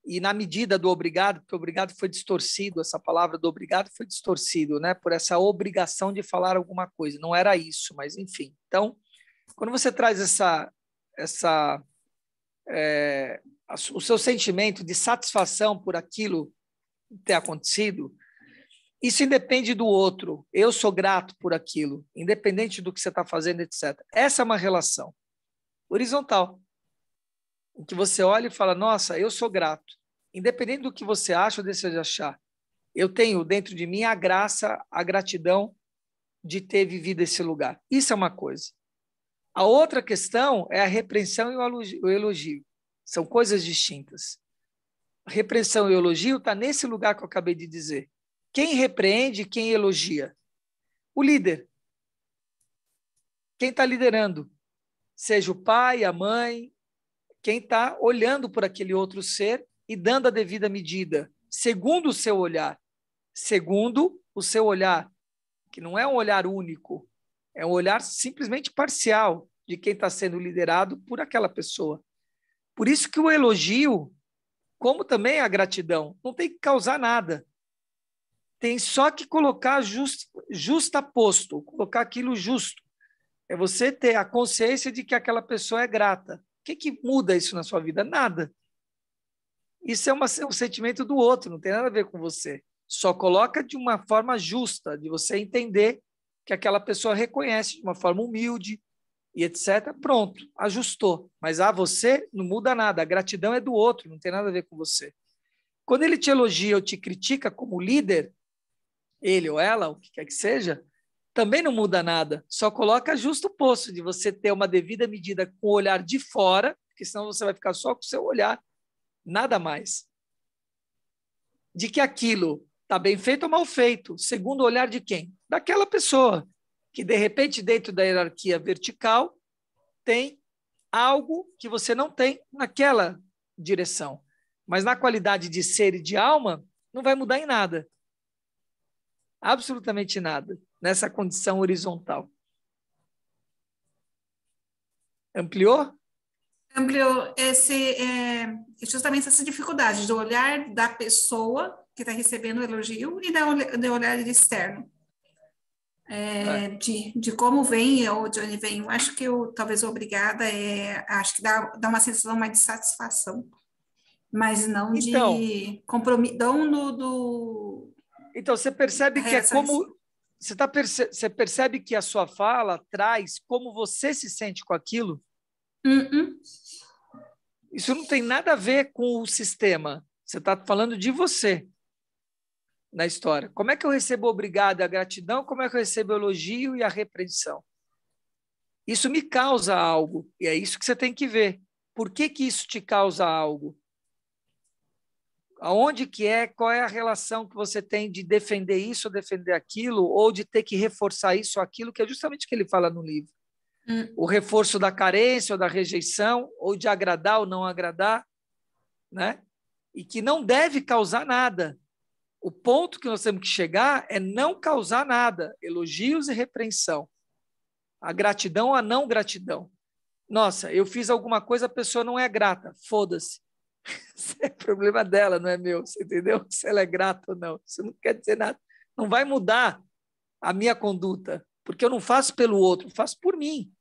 e na medida do obrigado, porque obrigado foi distorcido, essa palavra do obrigado foi distorcido, né? Por essa obrigação de falar alguma coisa. Não era isso, mas enfim. Então, quando você traz essa essa é, o seu sentimento de satisfação por aquilo ter acontecido, isso independe do outro. Eu sou grato por aquilo, independente do que você está fazendo, etc. Essa é uma relação horizontal. O que você olha e fala: Nossa, eu sou grato. Independente do que você acha ou deseja achar, eu tenho dentro de mim a graça, a gratidão de ter vivido esse lugar. Isso é uma coisa. A outra questão é a repreensão e o elogio. São coisas distintas. A repreensão e elogio está nesse lugar que eu acabei de dizer. Quem repreende, quem elogia? O líder. Quem está liderando? Seja o pai, a mãe, quem está olhando por aquele outro ser e dando a devida medida, segundo o seu olhar. Segundo o seu olhar, que não é um olhar único, é um olhar simplesmente parcial de quem está sendo liderado por aquela pessoa. Por isso que o elogio, como também a gratidão, não tem que causar nada. Tem só que colocar just, justaposto, colocar aquilo justo. É você ter a consciência de que aquela pessoa é grata que, que muda isso na sua vida? Nada. Isso é uma, é um sentimento do outro, não tem nada a ver com você. Só coloca de uma forma justa, de você entender que aquela pessoa reconhece de uma forma humilde e etc. Pronto, ajustou. Mas a você não muda nada. A gratidão é do outro, não tem nada a ver com você. Quando ele te elogia ou te critica como líder, ele ou ela, o que quer que seja, também não muda nada, só coloca justo o posto de você ter uma devida medida com o olhar de fora, porque senão você vai ficar só com o seu olhar, nada mais. De que aquilo está bem feito ou mal feito, segundo o olhar de quem? Daquela pessoa, que de repente, dentro da hierarquia vertical, tem algo que você não tem naquela direção. Mas na qualidade de ser e de alma, não vai mudar em nada. Absolutamente nada nessa condição horizontal. Ampliou? Ampliou esse, é, justamente essa dificuldade do olhar da pessoa que está recebendo o elogio e da, do olhar externo. É, é. De, de como vem ou de onde vem. Eu acho que eu, talvez obrigada, é, acho que dá, dá uma sensação mais de satisfação, mas não então, de compromisso, do. Então, você percebe que é como você, tá perce você percebe que a sua fala traz como você se sente com aquilo? Uh -uh. Isso não tem nada a ver com o sistema. Você está falando de você na história. Como é que eu recebo obrigado e a gratidão? Como é que eu recebo elogio e a repreensão? Isso me causa algo, e é isso que você tem que ver. Por que, que isso te causa algo? aonde que é, qual é a relação que você tem de defender isso, ou defender aquilo, ou de ter que reforçar isso ou aquilo, que é justamente o que ele fala no livro. Hum. O reforço da carência ou da rejeição, ou de agradar ou não agradar, né? E que não deve causar nada. O ponto que nós temos que chegar é não causar nada, elogios e repreensão. A gratidão ou a não gratidão. Nossa, eu fiz alguma coisa, a pessoa não é grata, foda-se. Isso é problema dela, não é meu. Você entendeu? Se ela é grata ou não. Isso não quer dizer nada. Não vai mudar a minha conduta, porque eu não faço pelo outro, eu faço por mim.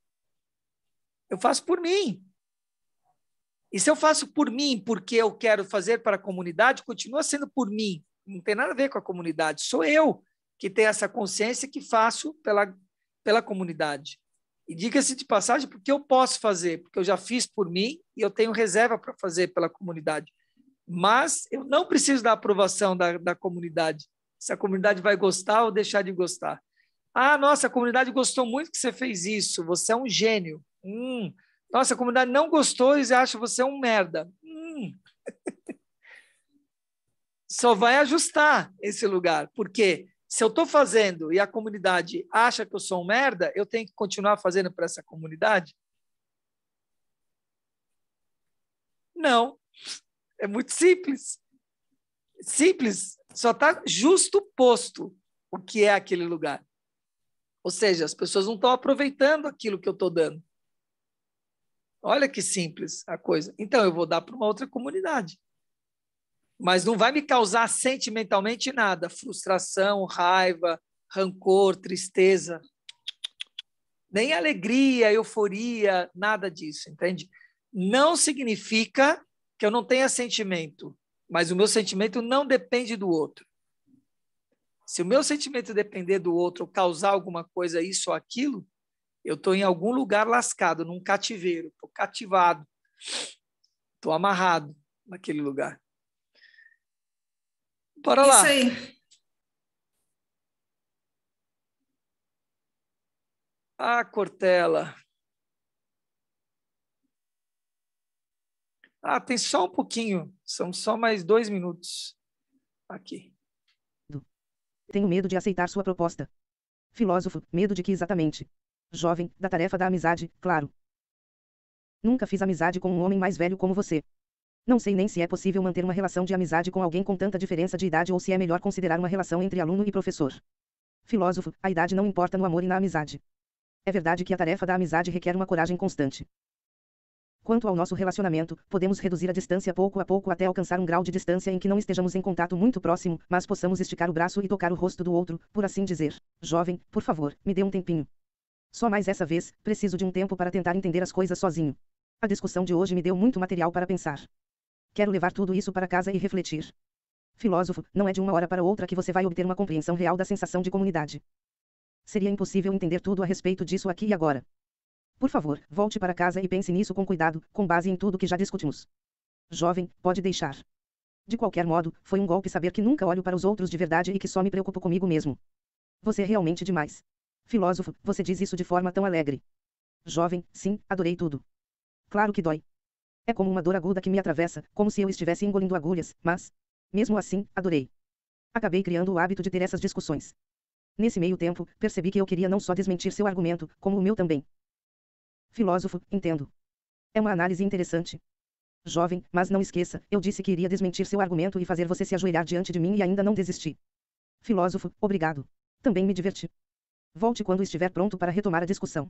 Eu faço por mim. E se eu faço por mim porque eu quero fazer para a comunidade, continua sendo por mim. Não tem nada a ver com a comunidade. Sou eu que tenho essa consciência que faço pela, pela comunidade. E diga-se de passagem, porque eu posso fazer, porque eu já fiz por mim e eu tenho reserva para fazer pela comunidade. Mas eu não preciso da aprovação da, da comunidade, se a comunidade vai gostar ou deixar de gostar. Ah, nossa, a comunidade gostou muito que você fez isso, você é um gênio. Hum. Nossa, a comunidade não gostou e acha você um merda. Hum. Só vai ajustar esse lugar, porque se eu estou fazendo e a comunidade acha que eu sou um merda, eu tenho que continuar fazendo para essa comunidade? Não. É muito simples. Simples. Só está justo posto o que é aquele lugar. Ou seja, as pessoas não estão aproveitando aquilo que eu estou dando. Olha que simples a coisa. Então, eu vou dar para uma outra comunidade mas não vai me causar sentimentalmente nada, frustração, raiva, rancor, tristeza, nem alegria, euforia, nada disso, entende? Não significa que eu não tenha sentimento, mas o meu sentimento não depende do outro. Se o meu sentimento depender do outro, causar alguma coisa, isso ou aquilo, eu estou em algum lugar lascado, num cativeiro, estou cativado, estou amarrado naquele lugar. Bora lá. Isso aí. Ah, Cortella. Ah, tem só um pouquinho. São só mais dois minutos. Aqui. Tenho medo de aceitar sua proposta. Filósofo, medo de que exatamente? Jovem, da tarefa da amizade, claro. Nunca fiz amizade com um homem mais velho como você. Não sei nem se é possível manter uma relação de amizade com alguém com tanta diferença de idade ou se é melhor considerar uma relação entre aluno e professor. Filósofo, a idade não importa no amor e na amizade. É verdade que a tarefa da amizade requer uma coragem constante. Quanto ao nosso relacionamento, podemos reduzir a distância pouco a pouco até alcançar um grau de distância em que não estejamos em contato muito próximo, mas possamos esticar o braço e tocar o rosto do outro, por assim dizer. Jovem, por favor, me dê um tempinho. Só mais essa vez, preciso de um tempo para tentar entender as coisas sozinho. A discussão de hoje me deu muito material para pensar. Quero levar tudo isso para casa e refletir. Filósofo, não é de uma hora para outra que você vai obter uma compreensão real da sensação de comunidade. Seria impossível entender tudo a respeito disso aqui e agora. Por favor, volte para casa e pense nisso com cuidado, com base em tudo que já discutimos. Jovem, pode deixar. De qualquer modo, foi um golpe saber que nunca olho para os outros de verdade e que só me preocupo comigo mesmo. Você é realmente demais. Filósofo, você diz isso de forma tão alegre. Jovem, sim, adorei tudo. Claro que dói. É como uma dor aguda que me atravessa, como se eu estivesse engolindo agulhas, mas, mesmo assim, adorei. Acabei criando o hábito de ter essas discussões. Nesse meio tempo, percebi que eu queria não só desmentir seu argumento, como o meu também. Filósofo, entendo. É uma análise interessante. Jovem, mas não esqueça, eu disse que iria desmentir seu argumento e fazer você se ajoelhar diante de mim e ainda não desisti. Filósofo, obrigado. Também me diverti. Volte quando estiver pronto para retomar a discussão.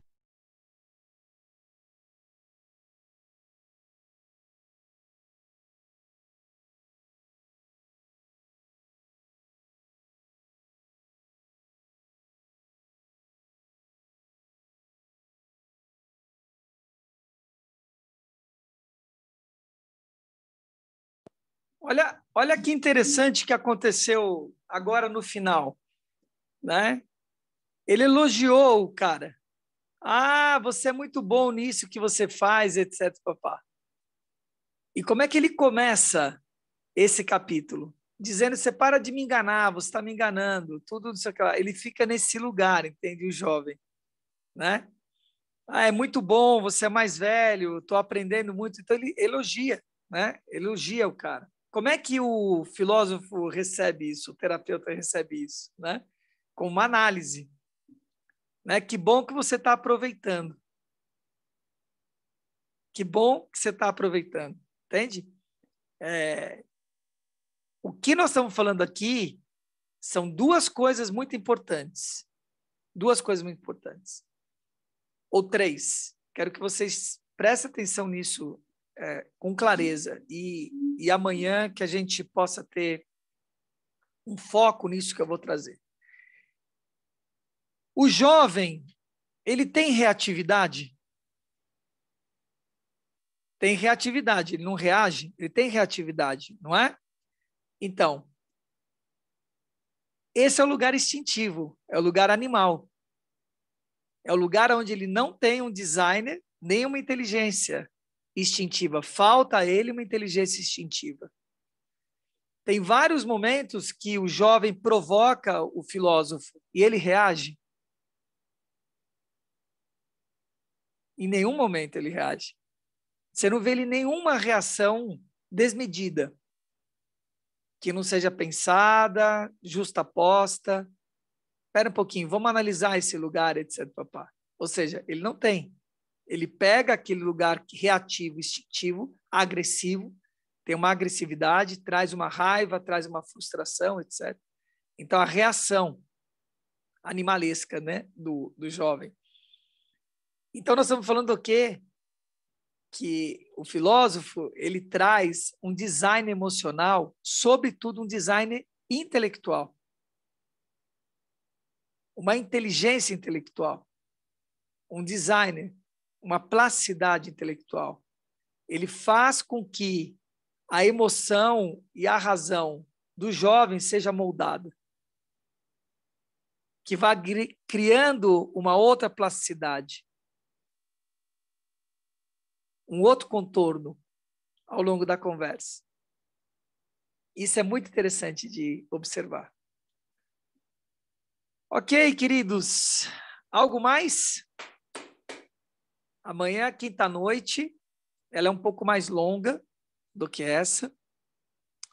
Olha, olha que interessante que aconteceu agora no final, né? Ele elogiou o cara. Ah, você é muito bom nisso que você faz, etc, papá. E como é que ele começa esse capítulo? Dizendo, você para de me enganar, você está me enganando, tudo isso sei que Ele fica nesse lugar, entende? O jovem, né? Ah, é muito bom, você é mais velho, estou aprendendo muito. Então, ele elogia, né? Elogia o cara. Como é que o filósofo recebe isso, o terapeuta recebe isso? Né? Com uma análise. Né? Que bom que você está aproveitando. Que bom que você está aproveitando. Entende? É... O que nós estamos falando aqui são duas coisas muito importantes. Duas coisas muito importantes. Ou três. Quero que vocês prestem atenção nisso é, com clareza e, e amanhã que a gente possa ter um foco nisso que eu vou trazer. O jovem, ele tem reatividade? Tem reatividade, ele não reage, ele tem reatividade, não é? Então, esse é o lugar instintivo, é o lugar animal. É o lugar onde ele não tem um designer, nem uma inteligência instintiva, falta a ele uma inteligência instintiva. Tem vários momentos que o jovem provoca o filósofo e ele reage. Em nenhum momento ele reage. Você não vê ele nenhuma reação desmedida, que não seja pensada, justaposta. Espera um pouquinho, vamos analisar esse lugar, etc. Papá. Ou seja, ele não tem. Ele pega aquele lugar reativo, instintivo, agressivo, tem uma agressividade, traz uma raiva, traz uma frustração, etc. Então, a reação animalesca né, do, do jovem. Então, nós estamos falando do quê? Que o filósofo ele traz um design emocional, sobretudo um design intelectual. Uma inteligência intelectual. Um designer uma plasticidade intelectual. Ele faz com que a emoção e a razão do jovem seja moldada, que vá criando uma outra plasticidade, um outro contorno ao longo da conversa. Isso é muito interessante de observar. Ok, queridos, algo mais? Amanhã, quinta-noite, ela é um pouco mais longa do que essa,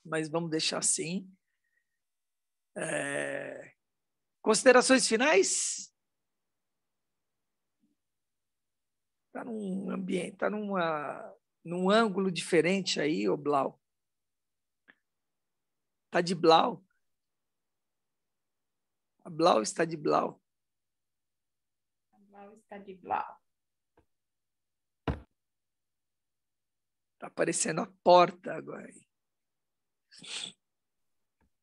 mas vamos deixar assim. É... Considerações finais? Está num ambiente, está num ângulo diferente aí, o Blau. Está de Blau. A Blau está de Blau. A Blau está de Blau. Está aparecendo a porta agora.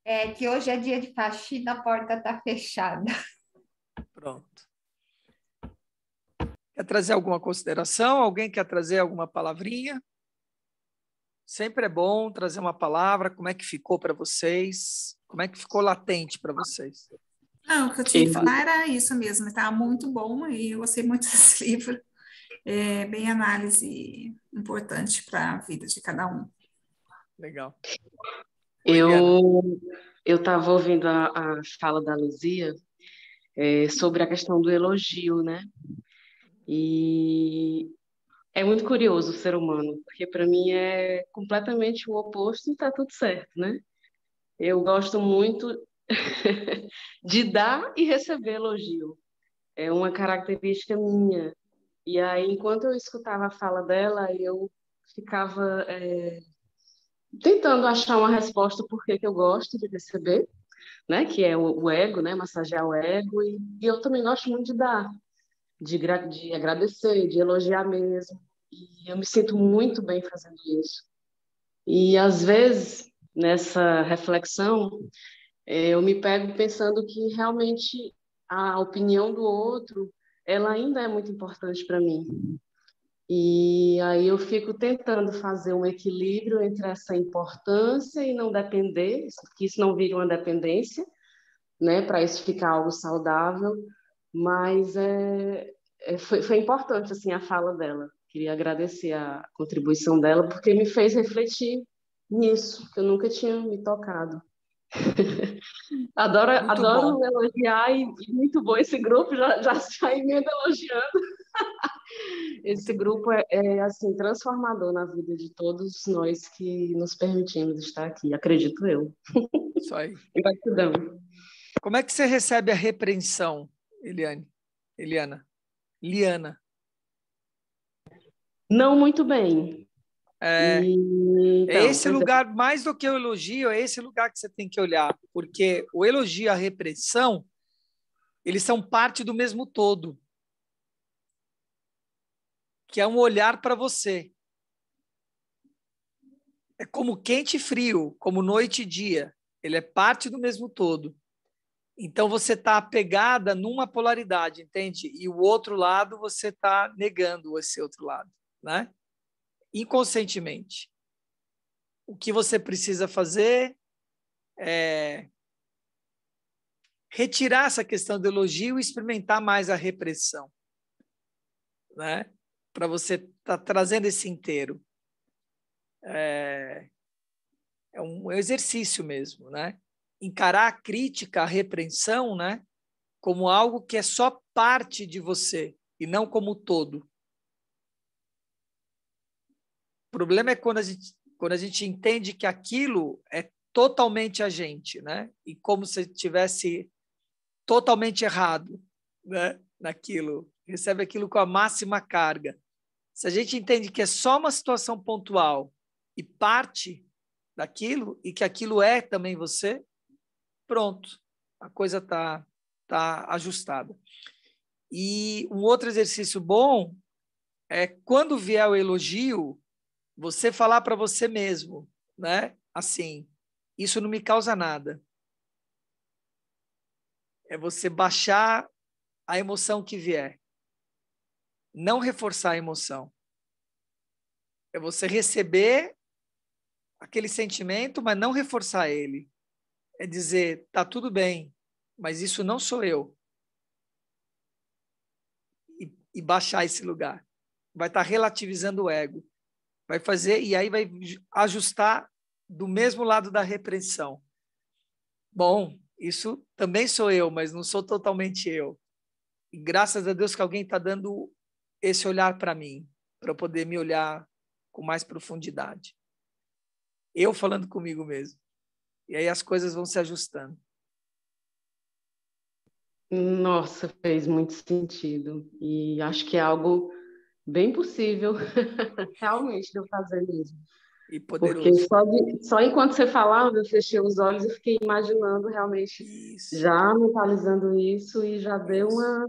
É que hoje é dia de faxina, a porta está fechada. Pronto. Quer trazer alguma consideração? Alguém quer trazer alguma palavrinha? Sempre é bom trazer uma palavra. Como é que ficou para vocês? Como é que ficou latente para vocês? Não, o que eu tinha que falar era isso mesmo. Estava tá muito bom e eu gostei muito desse livro é bem análise importante para a vida de cada um. Legal. Eu eu estava ouvindo a, a, fala da Luzia é, sobre a questão do elogio, né? E é muito curioso o ser humano, porque para mim é completamente o oposto e tá tudo certo, né? Eu gosto muito de dar e receber elogio. É uma característica minha. E aí, enquanto eu escutava a fala dela, eu ficava é, tentando achar uma resposta por que eu gosto de receber, né? Que é o, o ego, né? Massagear o ego. E, e, eu também gosto muito de dar, de, de agradecer, de elogiar mesmo. E eu me sinto muito bem fazendo isso. E às vezes, nessa reflexão, é, eu me pego pensando que realmente a opinião do outro ela ainda é muito importante para mim. E aí eu fico tentando fazer um equilíbrio entre essa importância e não depender, que isso não vire uma dependência, né, para isso ficar algo saudável, mas é, é foi, foi, importante assim a fala dela. Queria agradecer a contribuição dela porque me fez refletir nisso que eu nunca tinha me tocado. adoro é adoro elogiar e, muito bom esse grupo, já, já sai elogiando. esse grupo é, é, assim transformador na vida de todos nós que nos permitimos estar aqui, acredito eu. Isso aí. Gratidão. Como é que você recebe a repreensão, Eliane? Eliana? Liana? Não muito bem. É, então, esse lugar, mais do que o elogio, é esse lugar que você tem que olhar, porque o elogio e a repressão, eles são parte do mesmo todo, que é um olhar para você. É como quente e frio, como noite e dia, ele é parte do mesmo todo. Então você está apegada numa polaridade, entende? E o outro lado você está negando esse outro lado, né? inconscientemente. O que você precisa fazer é retirar essa questão do elogio e experimentar mais a repressão, né? Para você estar tá trazendo esse inteiro. É, é um exercício mesmo, né? Encarar a crítica, a repreensão, né? Como algo que é só parte de você e não como todo problema é quando a gente, quando a gente entende que aquilo é totalmente a gente, né? E como se tivesse totalmente errado, né? Naquilo recebe aquilo com a máxima carga. Se a gente entende que é só uma situação pontual e parte daquilo e que aquilo é também você, pronto, a coisa tá tá ajustada. E um outro exercício bom é quando vier o elogio, você falar para você mesmo, né? Assim, isso não me causa nada. É você baixar a emoção que vier. Não reforçar a emoção. É você receber aquele sentimento, mas não reforçar ele. É dizer, tá tudo bem, mas isso não sou eu. E, e baixar esse lugar. Vai estar tá relativizando o ego vai fazer e aí vai ajustar do mesmo lado da repreensão. Bom, isso também sou eu, mas não sou totalmente eu. E graças a Deus que alguém está dando esse olhar para mim, para eu poder me olhar com mais profundidade. Eu falando comigo mesmo. E aí as coisas vão se ajustando. Nossa, fez muito sentido. E acho que é algo Bem possível, realmente, de eu fazer mesmo. E poderoso. Porque só, de, só enquanto você falava, eu fechei os olhos e fiquei imaginando realmente, isso. já mentalizando isso e já deu uma,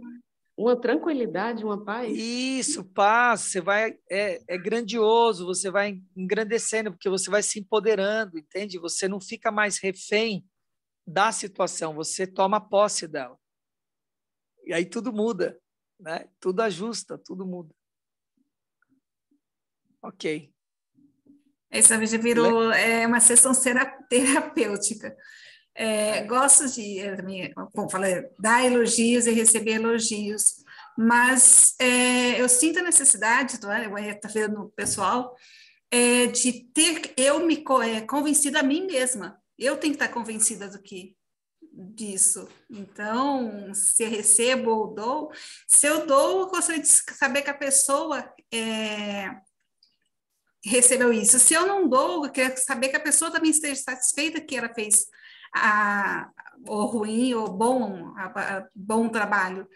uma tranquilidade, uma paz. Isso, paz. Você vai, é, é grandioso, você vai engrandecendo, porque você vai se empoderando, entende? Você não fica mais refém da situação, você toma posse dela. E aí tudo muda, né? Tudo ajusta, tudo muda. Ok. Essa virou é, uma sessão terapêutica. É, gosto de, é, bom, falei, dar elogios e receber elogios, mas é, eu sinto a necessidade, do, é? eu está é, vendo o pessoal, é, de ter eu me convencida a mim mesma. Eu tenho que estar convencida do que disso. Então, se eu recebo ou dou, se eu dou, eu gostaria de saber que a pessoa é, recebeu isso. Se eu não dou, eu quero saber que a pessoa também esteja satisfeita que ela fez a, ruim ou bom, a, a, bom trabalho.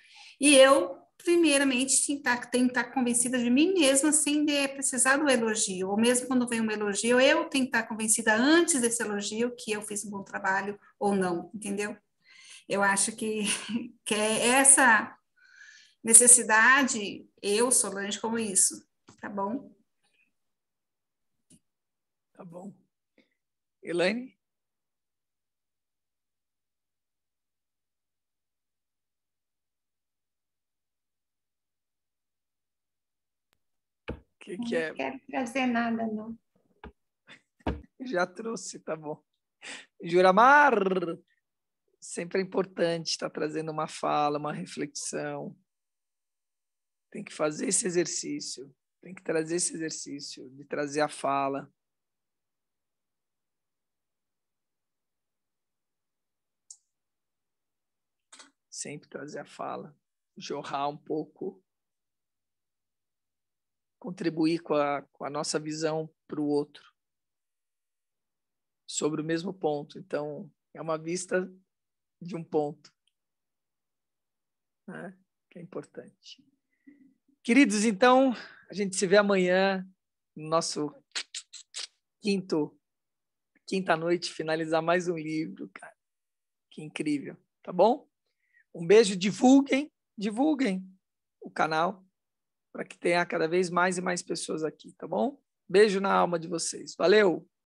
E eu, primeiramente, tentar, tá, tentar tá convencida de mim mesma sem precisar do elogio. Ou mesmo quando vem um elogio, eu tentar tá convencida antes desse elogio que eu fiz um bom trabalho ou não, entendeu? Eu acho que, que é essa necessidade, eu, Solange, como isso, tá bom? Tá bom. Elaine? Que que é? Não quero trazer nada, não. Já trouxe, tá bom. Juramar, sempre é importante estar trazendo uma fala, uma reflexão. Tem que fazer esse exercício, tem que trazer esse exercício de trazer a fala, sempre trazer a fala, jorrar um pouco, contribuir com a, com a nossa visão para o outro, sobre o mesmo ponto. Então, é uma vista de um ponto, né? que é importante. Queridos, então, a gente se vê amanhã no nosso quinto, quinta noite, finalizar mais um livro, cara. Que incrível, tá bom? Um beijo, divulguem, divulguem o canal para que tenha cada vez mais e mais pessoas aqui, tá bom? Beijo na alma de vocês. Valeu!